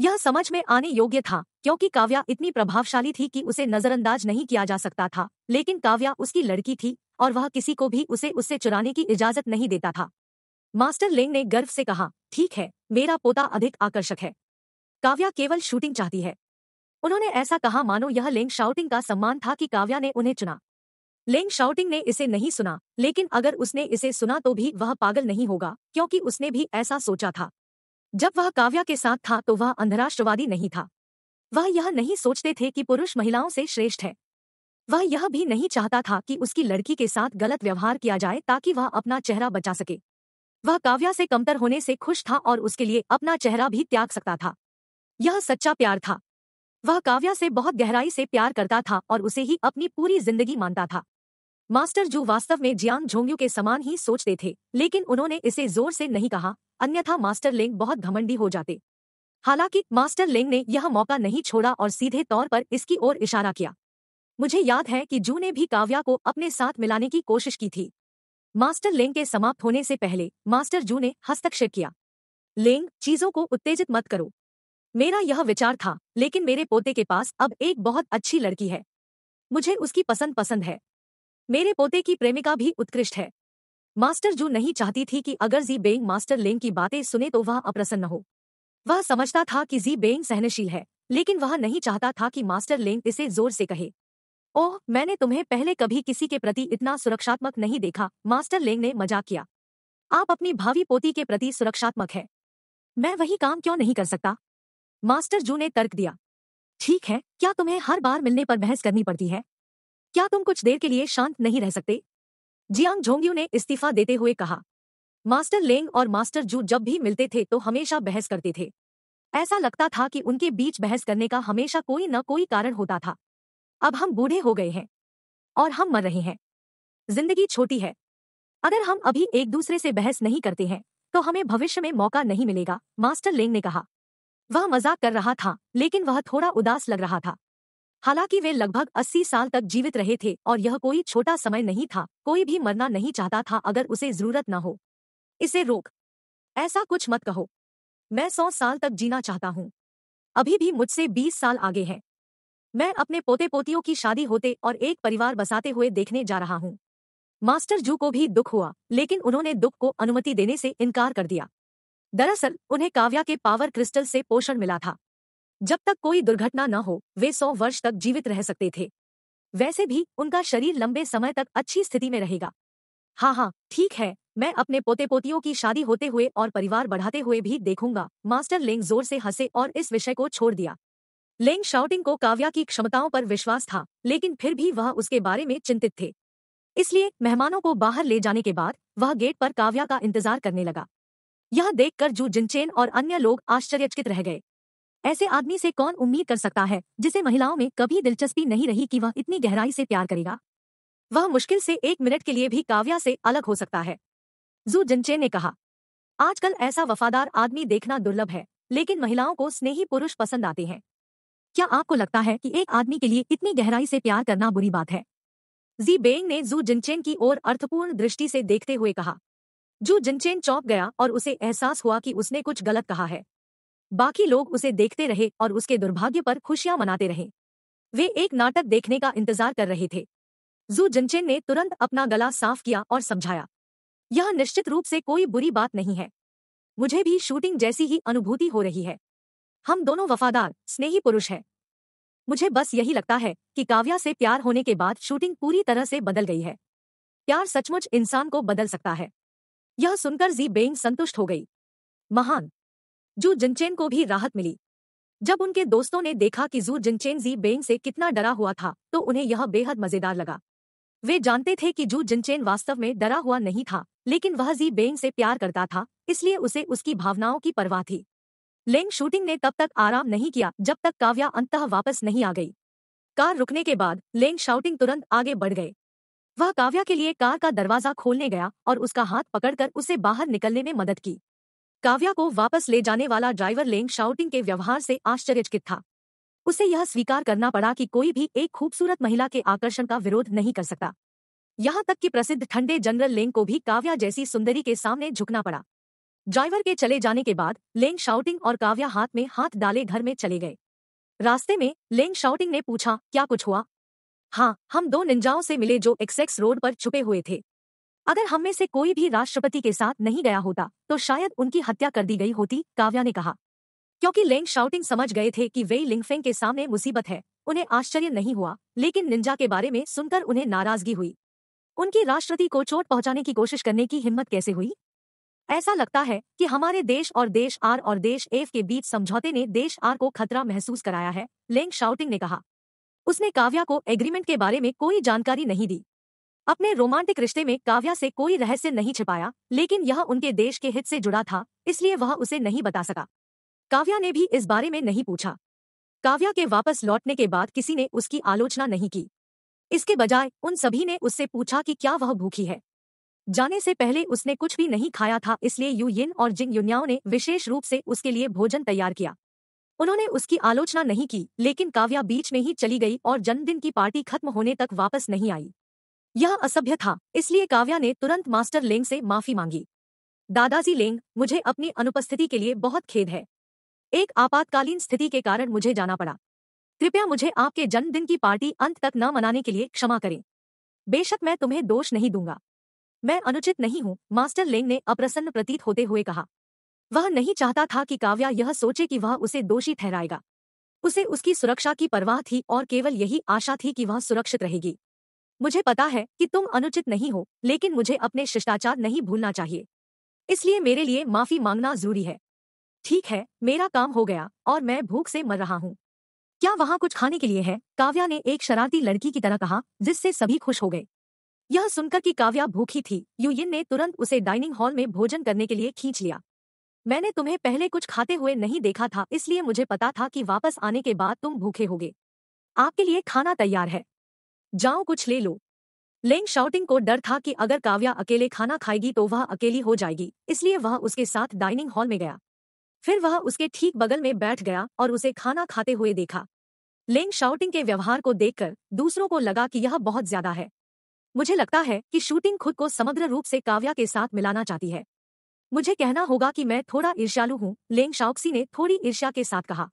यह समझ में आने योग्य था क्योंकि काव्या इतनी प्रभावशाली थी कि उसे नजरअंदाज नहीं किया जा सकता था लेकिन काव्या उसकी लड़की थी और वह किसी को भी उसे उससे चुराने की इजाजत नहीं देता था मास्टर लेंग ने गर्व से कहा ठीक है मेरा पोता अधिक आकर्षक है काव्या केवल शूटिंग चाहती है उन्होंने ऐसा कहा मानो यह लेंग शाउटिंग का सम्मान था कि काव्या ने उन्हें चुना लेंग शाउटिंग ने इसे नहीं सुना लेकिन अगर उसने इसे सुना तो भी वह पागल नहीं होगा क्योंकि उसने भी ऐसा सोचा था जब वह काव्या के साथ था तो वह अंधराष्ट्रवादी नहीं था वह यह नहीं सोचते थे कि पुरुष महिलाओं से श्रेष्ठ है वह यह भी नहीं चाहता था कि उसकी लड़की के साथ गलत व्यवहार किया जाए ताकि वह अपना चेहरा बचा सके वह काव्या से कमतर होने से खुश था और उसके लिए अपना चेहरा भी त्याग सकता था यह सच्चा प्यार था वह काव्या से बहुत गहराई से प्यार करता था और उसे ही अपनी पूरी जिंदगी मानता था मास्टर जू वास्तव में जियांग झोंगयू के समान ही सोचते थे लेकिन उन्होंने इसे जोर से नहीं कहा अन्यथा मास्टर लेंग बहुत घमंडी हो जाते हालांकि मास्टर लेंग ने यह मौका नहीं छोड़ा और सीधे तौर पर इसकी ओर इशारा किया मुझे याद है कि जू ने भी काव्या को अपने साथ मिलाने की कोशिश की थी मास्टर लेंग के समाप्त होने से पहले मास्टर जू ने हस्तक्षेप किया लेंग चीजों को उत्तेजित मत करो मेरा यह विचार था लेकिन मेरे पोते के पास अब एक बहुत अच्छी लड़की है मुझे उसकी पसंद पसंद है मेरे पोते की प्रेमिका भी उत्कृष्ट है मास्टर जू नहीं चाहती थी कि अगर जी बेंग मास्टर लेंग की बातें सुने तो वह अप्रसन्न हो वह समझता था कि जी बेंग सहनशील है लेकिन वह नहीं चाहता था कि मास्टर लेंग इसे जोर से कहे ओह मैंने तुम्हें पहले कभी किसी के प्रति इतना सुरक्षात्मक नहीं देखा मास्टर लेंग ने मजाक किया आप अपनी भावी पोती के प्रति सुरक्षात्मक है मैं वही काम क्यों नहीं कर सकता मास्टर जू ने तर्क दिया ठीक है क्या तुम्हें हर बार मिलने पर बहस करनी पड़ती है क्या तुम कुछ देर के लिए शांत नहीं रह सकते जियांग झोंगयू ने इस्तीफा देते हुए कहा मास्टर लेंग और मास्टर जू जब भी मिलते थे तो हमेशा बहस करते थे ऐसा लगता था कि उनके बीच बहस करने का हमेशा कोई न कोई कारण होता था अब हम बूढ़े हो गए हैं और हम मर रहे हैं जिंदगी छोटी है अगर हम अभी एक दूसरे से बहस नहीं करते हैं तो हमें भविष्य में मौका नहीं मिलेगा मास्टर लेंग ने कहा वह मजाक कर रहा था लेकिन वह थोड़ा उदास लग रहा था हालांकि वे लगभग 80 साल तक जीवित रहे थे और यह कोई छोटा समय नहीं था कोई भी मरना नहीं चाहता था अगर उसे जरूरत न हो इसे रोक ऐसा कुछ मत कहो मैं सौ साल तक जीना चाहता हूँ अभी भी मुझसे बीस साल आगे है मैं अपने पोते पोतियों की शादी होते और एक परिवार बसाते हुए देखने जा रहा हूँ मास्टर जू को भी दुख हुआ लेकिन उन्होंने दुख को अनुमति देने से इनकार कर दिया दरअसल उन्हें काव्या के पावर क्रिस्टल से पोषण मिला था जब तक कोई दुर्घटना न हो वे सौ वर्ष तक जीवित रह सकते थे वैसे भी उनका शरीर लंबे समय तक अच्छी स्थिति में रहेगा हाँ हाँ ठीक है मैं अपने पोते पोतियों की शादी होते हुए और परिवार बढ़ाते हुए भी देखूंगा मास्टर लेंग जोर से हंसे और इस विषय को छोड़ दिया लेंग शाउटिंग को काव्या की क्षमताओं पर विश्वास था लेकिन फिर भी वह उसके बारे में चिंतित थे इसलिए मेहमानों को बाहर ले जाने के बाद वह गेट पर काव्या का इंतजार करने लगा यह देखकर जू जिनचेन और अन्य लोग आश्चर्यचकित रह गए ऐसे आदमी से कौन उम्मीद कर सकता है जिसे महिलाओं में कभी दिलचस्पी नहीं रही कि वह इतनी गहराई से प्यार करेगा वह मुश्किल से एक मिनट के लिए भी काव्या से अलग हो सकता है जू जिनचेन ने कहा आजकल ऐसा वफादार आदमी देखना दुर्लभ है लेकिन महिलाओं को स्नेही पुरुष पसंद आते हैं क्या आपको लगता है कि एक आदमी के लिए इतनी गहराई से प्यार करना बुरी बात है जी बेंग ने जू जिनचेन की ओर अर्थपूर्ण दृष्टि से देखते हुए कहा जू जिनचेन चौंक गया और उसे एहसास हुआ कि उसने कुछ गलत कहा है बाकी लोग उसे देखते रहे और उसके दुर्भाग्य पर खुशियां मनाते रहे वे एक नाटक देखने का इंतजार कर रहे थे जू जिनचेन ने तुरंत अपना गला साफ किया और समझाया यह निश्चित रूप से कोई बुरी बात नहीं है मुझे भी शूटिंग जैसी ही अनुभूति हो रही है हम दोनों वफादार स्नेही पुरुष हैं मुझे बस यही लगता है कि काव्या से प्यार होने के बाद शूटिंग पूरी तरह से बदल गई है प्यार सचमुच इंसान को बदल सकता है यह सुनकर जी बेइंग संतुष्ट हो गई महान जू जिनचेन को भी राहत मिली जब उनके दोस्तों ने देखा कि जू जिनचेन जी बेइंग से कितना डरा हुआ था तो उन्हें यह बेहद मजेदार लगा वे जानते थे कि जू जिनचेन वास्तव में डरा हुआ नहीं था लेकिन वह जी बेइंग से प्यार करता था इसलिए उसे उसकी भावनाओं की परवाह थी लेंग शूटिंग ने तब तक आराम नहीं किया जब तक काव्या अंत वापस नहीं आ गई कार रुकने के बाद लेंग शाउटिंग तुरंत आगे बढ़ गए वह काव्या के लिए कार का दरवाजा खोलने गया और उसका हाथ पकड़कर उसे बाहर निकलने में मदद की काव्या को वापस ले जाने वाला ड्राइवर लेंग शाउटिंग के व्यवहार से आश्चर्यचकित था उसे यह स्वीकार करना पड़ा कि कोई भी एक खूबसूरत महिला के आकर्षण का विरोध नहीं कर सकता यहाँ तक कि प्रसिद्ध ठंडे जनरल लेंग को भी काव्या जैसी सुंदरी के सामने झुकना पड़ा ड्राइवर के चले जाने के बाद लेंग शाउटिंग और काव्या हाथ में हाथ डाले घर में चले गए रास्ते में लेंग शाउटिंग ने पूछा क्या कुछ हुआ हाँ हम दो निंजाओं से मिले जो एक्सेक्स रोड पर छुपे हुए थे अगर हम में से कोई भी राष्ट्रपति के साथ नहीं गया होता तो शायद उनकी हत्या कर दी गई होती काव्या ने कहा क्योंकि लेंग शाउटिंग समझ गए थे कि वे लिंगफेंग के सामने मुसीबत है उन्हें आश्चर्य नहीं हुआ लेकिन निंजा के बारे में सुनकर उन्हें नाराजगी हुई उनकी राष्ट्रपति को चोट पहुंचाने की कोशिश करने की हिम्मत कैसे हुई ऐसा लगता है कि हमारे देश और देश आर और देश एफ के बीच समझौते ने देश आर को खतरा महसूस कराया है लेंग शाउटिंग ने कहा उसने काव्या को एग्रीमेंट के बारे में कोई जानकारी नहीं दी अपने रोमांटिक रिश्ते में काव्या से कोई रहस्य नहीं छिपाया लेकिन यह उनके देश के हित से जुड़ा था इसलिए वह उसे नहीं बता सका काव्या ने भी इस बारे में नहीं पूछा काव्या के वापस लौटने के बाद किसी ने उसकी आलोचना नहीं की इसके बजाय उन सभी ने उससे पूछा कि क्या वह भूखी है जाने से पहले उसने कुछ भी नहीं खाया था इसलिए यू यिन और जिंग युनियाओं ने विशेष रूप से उसके लिए भोजन तैयार किया उन्होंने उसकी आलोचना नहीं की लेकिन काव्या बीच में ही चली गई और जन्मदिन की पार्टी खत्म होने तक वापस नहीं आई यह असभ्य था इसलिए काव्या ने तुरंत मास्टर लेंग से माफी मांगी दादाजी लेंग मुझे अपनी अनुपस्थिति के लिए बहुत खेद है एक आपातकालीन स्थिति के कारण मुझे जाना पड़ा कृपया मुझे आपके जन्मदिन की पार्टी अंत तक न मनाने के लिए क्षमा करें बेशक मैं तुम्हें दोष नहीं दूंगा मैं अनुचित नहीं हूं मास्टर लेंग ने अप्रसन्न प्रतीत होते हुए कहा वह नहीं चाहता था कि काव्या यह सोचे कि वह उसे दोषी ठहराएगा उसे उसकी सुरक्षा की परवाह थी और केवल यही आशा थी कि वह सुरक्षित रहेगी मुझे पता है कि तुम अनुचित नहीं हो लेकिन मुझे अपने शिष्टाचार नहीं भूलना चाहिए इसलिए मेरे लिए माफी मांगना जरूरी है ठीक है मेरा काम हो गया और मैं भूख से मर रहा हूँ क्या वहाँ कुछ खाने के लिए है काव्या ने एक शरारती लड़की की तरह कहा जिससे सभी खुश हो गए यह सुनकर कि काव्या भूखी थी यूयिन ने तुरंत उसे डाइनिंग हॉल में भोजन करने के लिए खींच लिया मैंने तुम्हें पहले कुछ खाते हुए नहीं देखा था इसलिए मुझे पता था कि वापस आने के बाद तुम भूखे होगे आपके लिए खाना तैयार है जाओ कुछ ले लो लेंग शाउटिंग को डर था कि अगर काव्या अकेले खाना खाएगी तो वह अकेली हो जाएगी इसलिए वह उसके साथ डाइनिंग हॉल में गया फिर वह उसके ठीक बगल में बैठ गया और उसे खाना खाते हुए देखा लेंग शाउटिंग के व्यवहार को देखकर दूसरों को लगा कि यह बहुत ज्यादा है मुझे लगता है कि शूटिंग खुद को समग्र रूप से काव्या के साथ मिलाना चाहती है मुझे कहना होगा कि मैं थोड़ा ईर्ष्यालु हूँ लेंग शाओक्सी ने थोड़ी ईर्ष्या के साथ कहा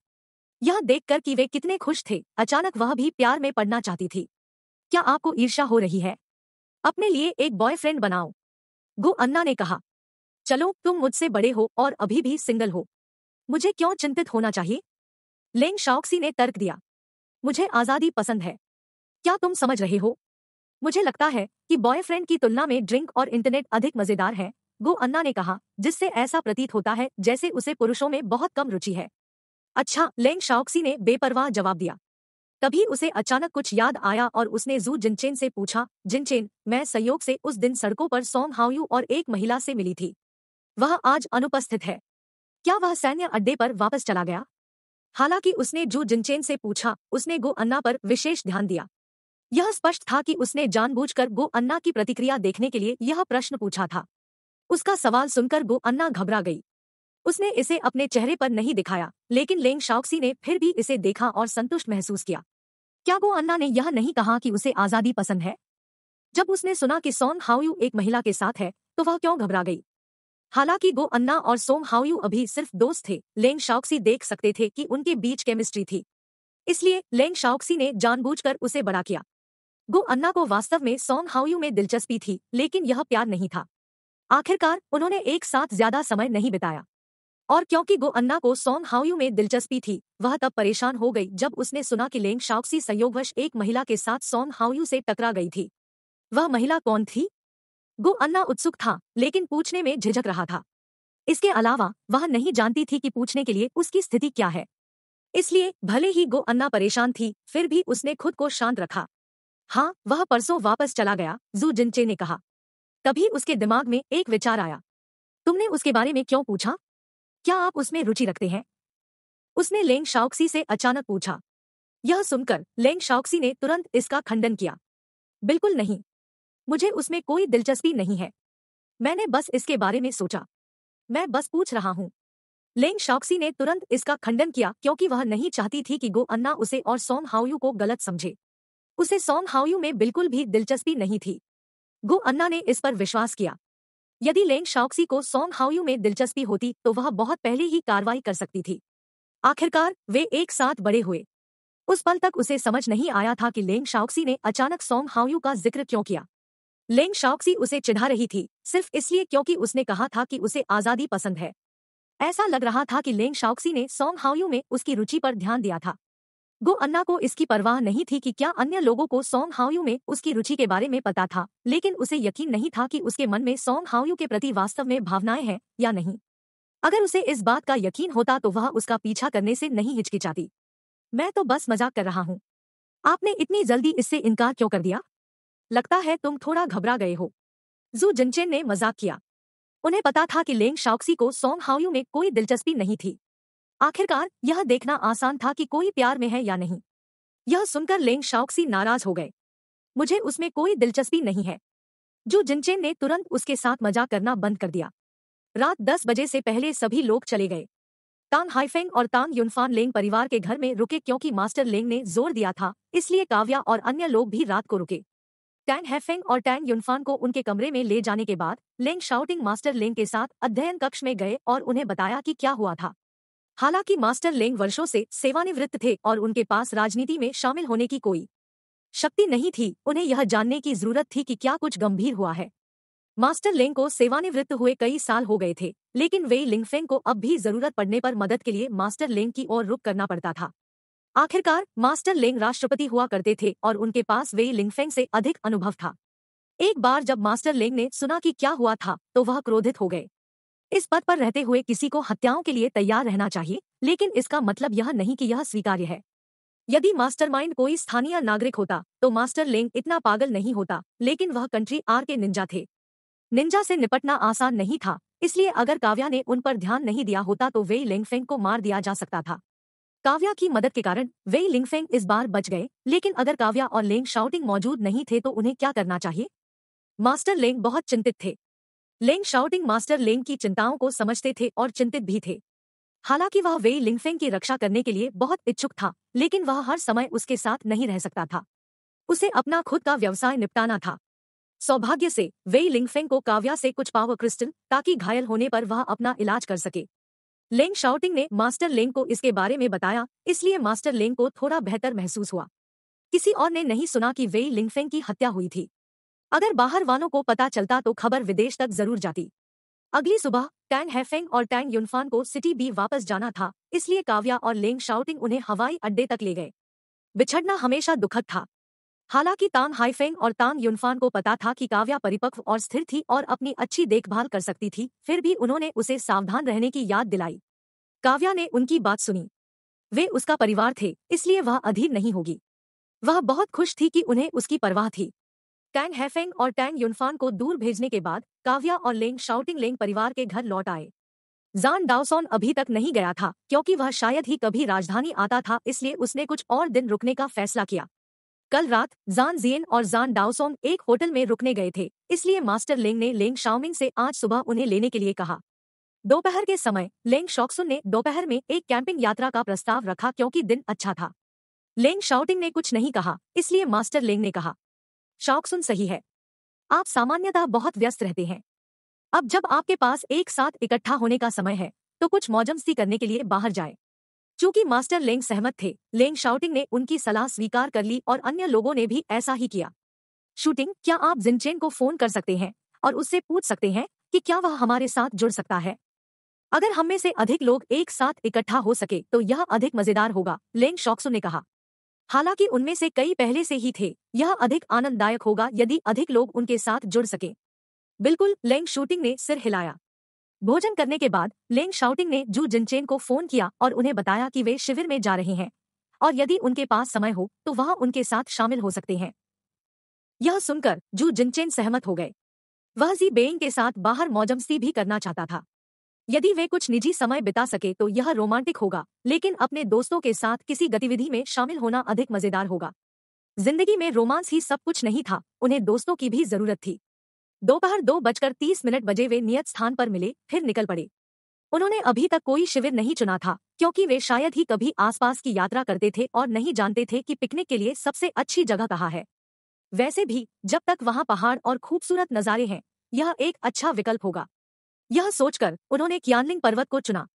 यह देखकर कि वे कितने खुश थे अचानक वह भी प्यार में पड़ना चाहती थी क्या आपको ईर्ष्या हो रही है अपने लिए एक बॉयफ्रेंड बनाओ गो अन्ना ने कहा चलो तुम मुझसे बड़े हो और अभी भी सिंगल हो मुझे क्यों चिंतित होना चाहिए लेंग शाओक्सी ने तर्क दिया मुझे आज़ादी पसंद है क्या तुम समझ रहे हो मुझे लगता है कि बॉयफ्रेंड की तुलना में ड्रिंक और इंटरनेट अधिक मज़ेदार है गो अन्ना ने कहा जिससे ऐसा प्रतीत होता है जैसे उसे पुरुषों में बहुत कम रुचि है अच्छा लेंग शाओक्सी ने बेपरवाह जवाब दिया तभी उसे अचानक कुछ याद आया और उसने जू जिनचेन से पूछा जिनचेन मैं संयोग से उस दिन सड़कों पर सोंग हाउयू और एक महिला से मिली थी वह आज अनुपस्थित है क्या वह सैन्य अड्डे पर वापस चला गया हालांकि उसने जू जिनचेन से पूछा उसने गो अन्ना पर विशेष ध्यान दिया यह स्पष्ट था कि उसने जानबूझकर गो अन्ना की प्रतिक्रिया देखने के लिए यह प्रश्न पूछा था उसका सवाल सुनकर गो अन्ना घबरा गई उसने इसे अपने चेहरे पर नहीं दिखाया लेकिन लेंग शाउक्सी ने फिर भी इसे देखा और संतुष्ट महसूस किया क्या गो अन्ना ने यह नहीं कहा कि उसे आजादी पसंद है जब उसने सुना कि सोंग हाउयू एक महिला के साथ है तो वह क्यों घबरा गई हालांकि गो अन्ना और सोंग हाउयू अभी सिर्फ दोस्त थे लेंग शाउक्सी देख सकते थे कि उनके बीच केमिस्ट्री थी इसलिए लेंग शाउक्सी ने जानबूझकर उसे बड़ा किया गो अन्ना को वास्तव में सोंग हाउयू में दिलचस्पी थी लेकिन यह प्यार नहीं था आखिरकार उन्होंने एक साथ ज्यादा समय नहीं बिताया और क्योंकि गो अन्ना को सॉन्ग हाउयू में दिलचस्पी थी वह तब परेशान हो गई जब उसने सुना कि लेंग शाउक्सी संयोगवश एक महिला के साथ सॉन्ग हाउयू से टकरा गई थी वह महिला कौन थी गो अन्ना उत्सुक था लेकिन पूछने में झिझक रहा था इसके अलावा वह नहीं जानती थी कि पूछने के लिए उसकी स्थिति क्या है इसलिए भले ही गो अन्ना परेशान थी फिर भी उसने खुद को शांत रखा हाँ वह परसों वापस चला गया जू जिनचे ने कहा तभी उसके दिमाग में एक विचार आया तुमने उसके बारे में क्यों पूछा क्या आप उसमें रुचि रखते हैं उसने लेंग शाउक्सी से अचानक पूछा यह सुनकर लेंग शाउक्सी ने तुरंत इसका खंडन किया बिल्कुल नहीं मुझे उसमें कोई दिलचस्पी नहीं है मैंने बस इसके बारे में सोचा मैं बस पूछ रहा हूँ लेंग शाउक्सी ने तुरंत इसका खंडन किया क्योंकि वह नहीं चाहती थी कि गो अन्ना उसे और सोंग हाउयू को गलत समझे उसे सोंग हाउयू में बिल्कुल भी दिलचस्पी नहीं थी गो अन्ना ने इस पर विश्वास किया यदि लेंग शाओक्सी को सोंग हाउयू में दिलचस्पी होती तो वह बहुत पहले ही कार्रवाई कर सकती थी आखिरकार वे एक साथ बड़े हुए उस पल तक उसे समझ नहीं आया था कि लेंग शाओक्सी ने अचानक सोंग हाउयू का जिक्र क्यों किया लेंग शाओक्सी उसे चिढ़ा रही थी सिर्फ इसलिए क्योंकि उसने कहा था कि उसे आजादी पसंद है ऐसा लग रहा था कि लेंग शाओक्सी ने सोंग हाउयू में उसकी रुचि पर ध्यान दिया था गो अन्ना को इसकी परवाह नहीं थी कि क्या अन्य लोगों को सोंग हाउयू में उसकी रुचि के बारे में पता था लेकिन उसे यकीन नहीं था कि उसके मन में सोंग हाउयू के प्रति वास्तव में भावनाएं हैं या नहीं अगर उसे इस बात का यकीन होता तो वह उसका पीछा करने से नहीं हिचकिचाती मैं तो बस मजाक कर रहा हूँ आपने इतनी जल्दी इससे इनकार क्यों कर दिया लगता है तुम थोड़ा घबरा गए हो जू जिनचेन ने मजाक किया उन्हें पता था कि लेंग शाउक्सी को सोंग हाउयू में कोई दिलचस्पी नहीं थी आखिरकार यह देखना आसान था कि कोई प्यार में है या नहीं यह सुनकर लेंग शाउक्सी नाराज हो गए मुझे उसमें कोई दिलचस्पी नहीं है जो जिनचेन ने तुरंत उसके साथ मजाक करना बंद कर दिया रात दस बजे से पहले सभी लोग चले गए तांग हाइफेंग और तांग युनफान लेंग परिवार के घर में रुके क्योंकि मास्टर लेंग ने जोर दिया था इसलिए काव्या और अन्य लोग भी रात को रुके टैंग हैफेंग और टैंग युनफान को उनके कमरे में ले जाने के बाद लेंग शाउटिंग मास्टर लेंग के साथ अध्ययन कक्ष में गए और उन्हें बताया कि क्या हुआ था हालांकि मास्टर लेंग वर्षों से सेवानिवृत्त थे और उनके पास राजनीति में शामिल होने की कोई शक्ति नहीं थी उन्हें यह जानने की जरूरत थी कि क्या कुछ गंभीर हुआ है मास्टर लेंग को सेवानिवृत्त हुए कई साल हो गए थे लेकिन वे लिंगफेंग को अब भी जरूरत पड़ने पर मदद के लिए मास्टर लेंग की ओर रुख करना पड़ता था आखिरकार मास्टर लेंग राष्ट्रपति हुआ करते थे और उनके पास वे लिंगफेंग से अधिक अनुभव था एक बार जब मास्टर लेंग ने सुना कि क्या हुआ था तो वह क्रोधित हो गए इस पद पर रहते हुए किसी को हत्याओं के लिए तैयार रहना चाहिए लेकिन इसका मतलब यह नहीं कि यह स्वीकार्य है यदि मास्टरमाइंड कोई स्थानीय नागरिक होता तो मास्टर लेंग इतना पागल नहीं होता लेकिन वह कंट्री आर के निंजा थे निंजा से निपटना आसान नहीं था इसलिए अगर काव्या ने उन पर ध्यान नहीं दिया होता तो वेई लिंगफेंग को मार दिया जा सकता था काव्या की मदद के कारण वेई लिंगफेंग इस बार बच गए लेकिन अगर काव्या और लेंग शाउटिंग मौजूद नहीं थे तो उन्हें क्या करना चाहिए मास्टर लेंग बहुत चिंतित थे लेंग शाउटिंग मास्टर लेंग की चिंताओं को समझते थे और चिंतित भी थे हालांकि वह वेई लिंगफेंग की रक्षा करने के लिए बहुत इच्छुक था लेकिन वह हर समय उसके साथ नहीं रह सकता था उसे अपना खुद का व्यवसाय निपटाना था सौभाग्य से वेई लिंगफेंग को काव्या से कुछ पावर क्रिस्टल ताकि घायल होने पर वह अपना इलाज कर सके लेंग शाउटिंग ने मास्टर लेंग को इसके बारे में बताया इसलिए मास्टर लेंग को थोड़ा बेहतर महसूस हुआ किसी और ने नहीं सुना कि वेई लिंगफेंग की हत्या हुई थी अगर बाहर वालों को पता चलता तो खबर विदेश तक जरूर जाती अगली सुबह टैंग हैफेंग और टैंग यूनफान को सिटी बी वापस जाना था इसलिए काव्या और लेंग शाउटिंग उन्हें हवाई अड्डे तक ले गए बिछड़ना हमेशा दुखद था हालांकि तांग हाइफेंग और तांग यूनफान को पता था कि काव्या परिपक्व और स्थिर थी और अपनी अच्छी देखभाल कर सकती थी फिर भी उन्होंने उसे सावधान रहने की याद दिलाई काव्या ने उनकी बात सुनी वे उसका परिवार थे इसलिए वह अधीर नहीं होगी वह बहुत खुश थी कि उन्हें उसकी परवाह थी टैंग हैफेंग और टैंग युनफान को दूर भेजने के बाद काव्या और लेंग शाउटिंग लेंग परिवार के घर लौट आए जान डाउसॉन अभी तक नहीं गया था क्योंकि वह शायद ही कभी राजधानी आता था इसलिए उसने कुछ और दिन रुकने का फैसला किया कल रात जान जियन और जान डाउसोंग एक होटल में रुकने गए थे इसलिए मास्टर लेंग ने लेंग शाओमिंग से आज सुबह उन्हें लेने के लिए कहा दोपहर के समय लेंग शॉक्सुन ने दोपहर में एक कैंपिंग यात्रा का प्रस्ताव रखा क्योंकि दिन अच्छा था लेंग शाउटिंग ने कुछ नहीं कहा इसलिए मास्टर लेंग ने कहा शौक सुन सही है आप सामान्यतः बहुत व्यस्त रहते हैं अब जब आपके पास एक साथ इकट्ठा होने का समय है तो कुछ मौजमस्ती करने के लिए बाहर जाए चूंकि मास्टर लेंग सहमत थे लेंग शाउटिंग ने उनकी सलाह स्वीकार कर ली और अन्य लोगों ने भी ऐसा ही किया शूटिंग क्या आप जिनचेन को फोन कर सकते हैं और उससे पूछ सकते हैं कि क्या वह हमारे साथ जुड़ सकता है अगर हम में से अधिक लोग एक साथ इकट्ठा हो सके तो यह अधिक मजेदार होगा लेंग शॉक्सो ने कहा हालांकि उनमें से कई पहले से ही थे यह अधिक आनंददायक होगा यदि अधिक लोग उनके साथ जुड़ सके बिल्कुल लेंग शूटिंग ने सिर हिलाया भोजन करने के बाद लेंग शाउटिंग ने जू जिनचेन को फोन किया और उन्हें बताया कि वे शिविर में जा रहे हैं और यदि उनके पास समय हो तो वह उनके साथ शामिल हो सकते हैं यह सुनकर जू जिनचेन सहमत हो गए वह जी बेइंग के साथ बाहर मौजमस्ती भी करना चाहता था यदि वे कुछ निजी समय बिता सके तो यह रोमांटिक होगा लेकिन अपने दोस्तों के साथ किसी गतिविधि में शामिल होना अधिक मजेदार होगा जिंदगी में रोमांस ही सब कुछ नहीं था उन्हें दोस्तों की भी जरूरत थी दोपहर दो बजकर तीस मिनट बजे वे नियत स्थान पर मिले फिर निकल पड़े उन्होंने अभी तक कोई शिविर नहीं चुना था क्योंकि वे शायद ही कभी आसपास की यात्रा करते थे और नहीं जानते थे कि पिकनिक के लिए सबसे अच्छी जगह कहाँ है वैसे भी जब तक वहाँ पहाड़ और खूबसूरत नज़ारे हैं यह एक अच्छा विकल्प होगा यह सोचकर उन्होंने कियानलिंग पर्वत को चुना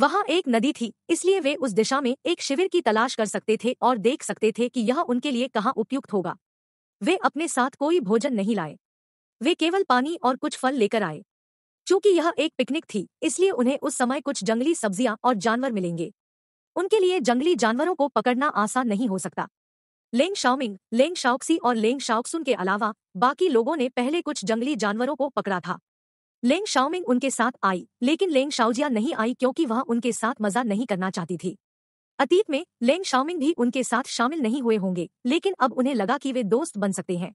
वहां एक नदी थी इसलिए वे उस दिशा में एक शिविर की तलाश कर सकते थे और देख सकते थे कि यह उनके लिए कहाँ उपयुक्त होगा वे अपने साथ कोई भोजन नहीं लाए वे केवल पानी और कुछ फल लेकर आए चूंकि यह एक पिकनिक थी इसलिए उन्हें उस समय कुछ जंगली सब्जियां और जानवर मिलेंगे उनके लिए जंगली जानवरों को पकड़ना आसान नहीं हो सकता लेंग शाओमिंग लेंग शाओक्सी और लेंग शाओक्सुन के अलावा बाकी लोगों ने पहले कुछ जंगली जानवरों को पकड़ा था लेंग शाओमिंग उनके साथ आई लेकिन लेंग शाओजिया नहीं आई क्योंकि वह उनके साथ मजा नहीं करना चाहती थी अतीत में लेंग शाओमिंग भी उनके साथ शामिल नहीं हुए होंगे लेकिन अब उन्हें लगा कि वे दोस्त बन सकते हैं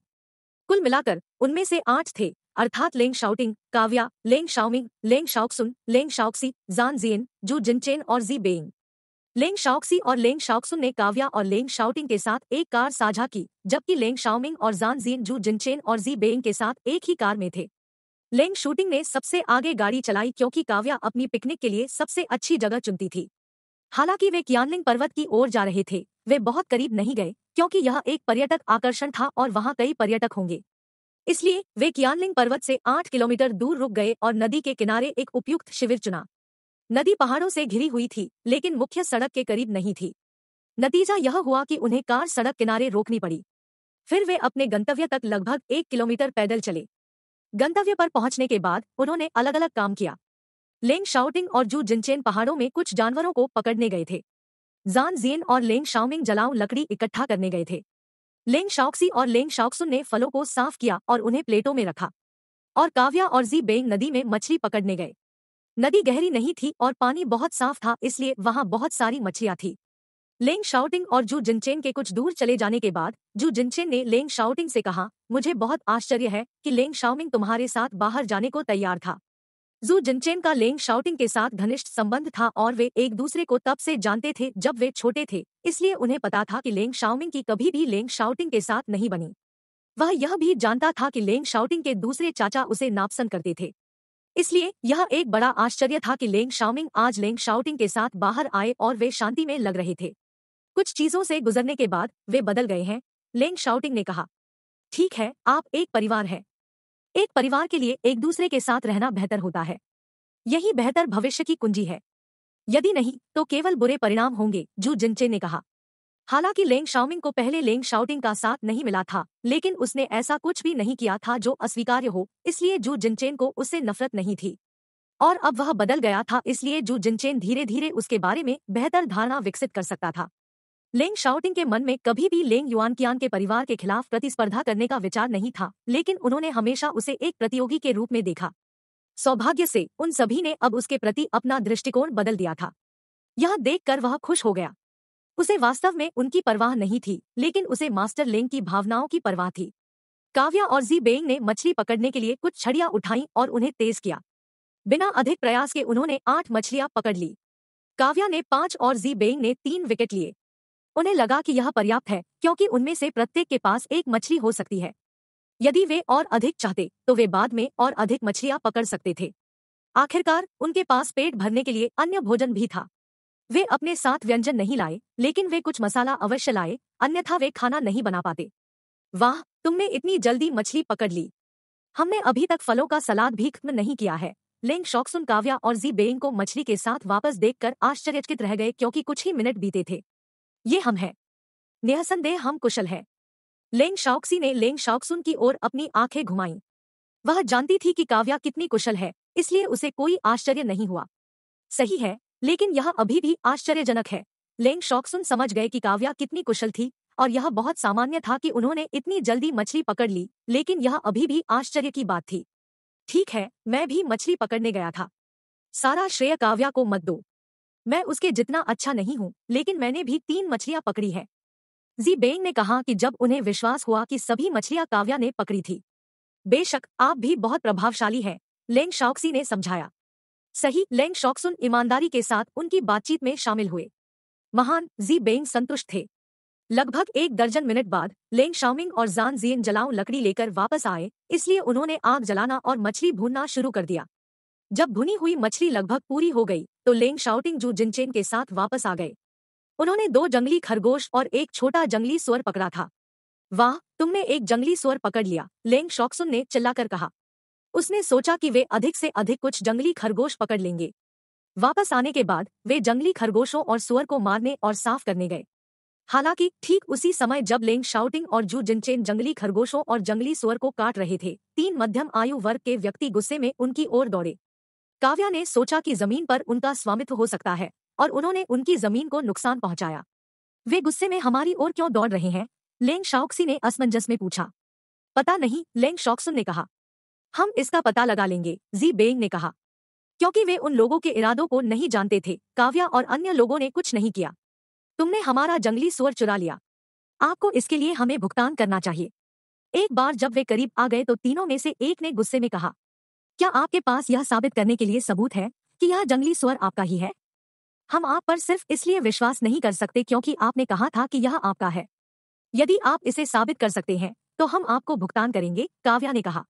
कुल मिलाकर उनमें से आठ थे अर्थात Leng Shaoting Kavya Leng Shaoming Leng Shaoxun Leng Shaoxi जान जियन जू जिनचेन और जी बेइंग लेंग शाओक्सी और लेंग शाओक्सुन ने काव्या और लेंग शाउटिंग के साथ एक कार साझा की जबकि लेंग शाओमिंग और जान जियन जू जिनचेन और जी बेइंग के साथ एक ही कार में थे लेंग शूटिंग ने सबसे आगे गाड़ी चलाई क्योंकि काव्या अपनी पिकनिक के लिए सबसे अच्छी जगह चुनती थी हालांकि वे कियानलिंग पर्वत की ओर जा रहे थे वे बहुत करीब नहीं गए क्योंकि यह एक पर्यटक आकर्षण था और वहां कई पर्यटक होंगे इसलिए वे कियानलिंग पर्वत से आठ किलोमीटर दूर रुक गए और नदी के किनारे एक उपयुक्त शिविर चुना नदी पहाड़ों से घिरी हुई थी लेकिन मुख्य सड़क के करीब नहीं थी नतीजा यह हुआ कि उन्हें कार सड़क किनारे रोकनी पड़ी फिर वे अपने गंतव्य तक लगभग एक किलोमीटर पैदल चले गंतव्य पर पहुंचने के बाद उन्होंने अलग अलग काम किया लेंग शाउटिंग और जू जिनचेन पहाड़ों में कुछ जानवरों को पकड़ने गए थे जान जेन और लेंग शाउमिंग जलाऊ लकड़ी इकट्ठा करने गए थे लेंग शाउक्सी और लेंग शाउक्सुन ने फलों को साफ किया और उन्हें प्लेटों में रखा और काव्या और जी बेंग नदी में मछली पकड़ने गए नदी गहरी नहीं थी और पानी बहुत साफ था इसलिए वहां बहुत सारी मछलियां थी लेंग शाउटिंग और जू जिनचेन के कुछ दूर चले जाने के बाद जू जिनचेन ने लेंग शाउटिंग से कहा मुझे बहुत आश्चर्य है कि लेंग शाउमिंग तुम्हारे साथ बाहर जाने को तैयार था जू जिनचेन का लेंग शाउटिंग के साथ घनिष्ठ संबंध था और वे एक दूसरे को तब से जानते थे जब वे छोटे थे इसलिए उन्हें पता था कि लेंग शाउमिंग की कभी भी लेंग शाउटिंग के साथ नहीं बनी वह यह भी जानता था कि लेंग शाउटिंग के दूसरे चाचा उसे नापसंद करते थे इसलिए यह एक बड़ा आश्चर्य था कि लेंग शाउमिंग आज लेंग शाउटिंग के साथ बाहर आए और वे शांति में लग रहे थे कुछ चीजों से गुजरने के बाद वे बदल गए हैं लेंग शाउटिंग ने कहा ठीक है आप एक परिवार हैं एक परिवार के लिए एक दूसरे के साथ रहना बेहतर होता है यही बेहतर भविष्य की कुंजी है यदि नहीं तो केवल बुरे परिणाम होंगे जू जिनचे ने कहा हालांकि लेंग शाउमिंग को पहले लेंग शाउटिंग का साथ नहीं मिला था लेकिन उसने ऐसा कुछ भी नहीं किया था जो अस्वीकार्य हो इसलिए जू जिनचेन को उससे नफरत नहीं थी और अब वह बदल गया था इसलिए जू जिनचेन धीरे धीरे उसके बारे में बेहतर धारणा विकसित कर सकता था लेंग शाउटिंग के मन में कभी भी लेंग युआन कियान के परिवार के खिलाफ प्रतिस्पर्धा करने का विचार नहीं था लेकिन उन्होंने हमेशा उसे एक प्रतियोगी के रूप में देखा सौभाग्य से उन सभी ने अब उसके प्रति अपना दृष्टिकोण बदल दिया था यह देखकर वह खुश हो गया उसे वास्तव में उनकी परवाह नहीं थी लेकिन उसे मास्टर लेंग की भावनाओं की परवाह थी काव्या और जी बेंग ने मछली पकड़ने के लिए कुछ छड़ियां उठाई और उन्हें तेज किया बिना अधिक प्रयास के उन्होंने आठ मछलियां पकड़ ली काव्या ने पांच और जी बेंग ने तीन विकेट लिए उन्हें लगा कि यह पर्याप्त है क्योंकि उनमें से प्रत्येक के पास एक मछली हो सकती है यदि वे और अधिक चाहते तो वे बाद में और अधिक मछलियां पकड़ सकते थे आखिरकार उनके पास पेट भरने के लिए अन्य भोजन भी था वे अपने साथ व्यंजन नहीं लाए लेकिन वे कुछ मसाला अवश्य लाए अन्यथा वे खाना नहीं बना पाते वाह तुमने इतनी जल्दी मछली पकड़ ली हमने अभी तक फलों का सलाद भी खत्म नहीं किया है लेंग शॉक्सुन काव्या और जी बेइंग को मछली के साथ वापस देखकर आश्चर्यचकित रह गए क्योंकि कुछ ही मिनट बीते थे ये हम हैं निहसंदेह हम कुशल हैं लेंग शाओक्सी ने लेंग शाओक्सुन की ओर अपनी आंखें घुमाई वह जानती थी कि काव्या कितनी कुशल है इसलिए उसे कोई आश्चर्य नहीं हुआ सही है लेकिन यह अभी भी आश्चर्यजनक है लेंग शॉक्सुन समझ गए कि काव्या कितनी कुशल थी और यह बहुत सामान्य था कि उन्होंने इतनी जल्दी मछली पकड़ ली लेकिन यह अभी भी आश्चर्य की बात थी ठीक है मैं भी मछली पकड़ने गया था सारा श्रेय काव्या को मत दो मैं उसके जितना अच्छा नहीं हूँ लेकिन मैंने भी तीन मछलियाँ पकड़ी हैं जी बेंग ने कहा कि जब उन्हें विश्वास हुआ कि सभी मछलियाँ काव्या ने पकड़ी थी बेशक आप भी बहुत प्रभावशाली हैं लेंग शॉक्सी ने समझाया सही लेंग शॉक्सुन ईमानदारी के साथ उनकी बातचीत में शामिल हुए महान जी बेंग संतुष्ट थे लगभग एक दर्जन मिनट बाद लेंग शाउमिंग और जान जियन जलाऊ लकड़ी लेकर वापस आए इसलिए उन्होंने आग जलाना और मछली भूनना शुरू कर दिया जब भुनी हुई मछली लगभग पूरी हो गई तो लेंग शाउटिंग जू जिनचेन के साथ वापस आ गए उन्होंने दो जंगली खरगोश और एक छोटा जंगली स्वर पकड़ा था वाह तुमने एक जंगली स्वर पकड़ लिया लेंग शॉक्सुन ने चिल्लाकर कहा उसने सोचा कि वे अधिक से अधिक कुछ जंगली खरगोश पकड़ लेंगे वापस आने के बाद वे जंगली खरगोशों और सुअर को मारने और साफ करने गए हालांकि ठीक उसी समय जब लेंग शाउटिंग और जू जिनचेन जंगली खरगोशों और जंगली सुअर को काट रहे थे तीन मध्यम आयु वर्ग के व्यक्ति गुस्से में उनकी ओर दौड़े काव्या ने सोचा कि जमीन पर उनका स्वामित्व हो सकता है और उन्होंने उनकी जमीन को नुकसान पहुंचाया वे गुस्से में हमारी ओर क्यों दौड़ रहे हैं लेंग शाउक्सी ने असमंजस में पूछा पता नहीं लेंग शॉक्सन ने कहा हम इसका पता लगा लेंगे जी बेंग ने कहा क्योंकि वे उन लोगों के इरादों को नहीं जानते थे काव्या और अन्य लोगों ने कुछ नहीं किया तुमने हमारा जंगली सुअर चुरा लिया आपको इसके लिए हमें भुगतान करना चाहिए एक बार जब वे करीब आ गए तो तीनों में से एक ने गुस्से में कहा क्या आपके पास यह साबित करने के लिए सबूत है कि यह जंगली स्वर आपका ही है हम आप पर सिर्फ इसलिए विश्वास नहीं कर सकते क्योंकि आपने कहा था कि यह आपका है यदि आप इसे साबित कर सकते हैं तो हम आपको भुगतान करेंगे काव्या ने कहा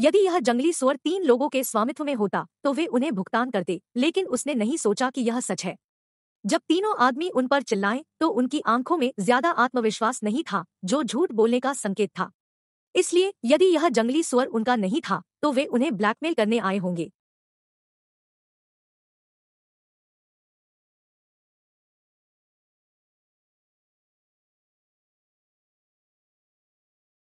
यदि यह जंगली स्वर तीन लोगों के स्वामित्व में होता तो वे उन्हें भुगतान करते लेकिन उसने नहीं सोचा कि यह सच है जब तीनों आदमी उन पर चिल्लाएं तो उनकी आंखों में ज्यादा आत्मविश्वास नहीं था जो झूठ बोलने का संकेत था इसलिए यदि यह जंगली सुअर उनका नहीं था तो वे उन्हें ब्लैकमेल करने आए होंगे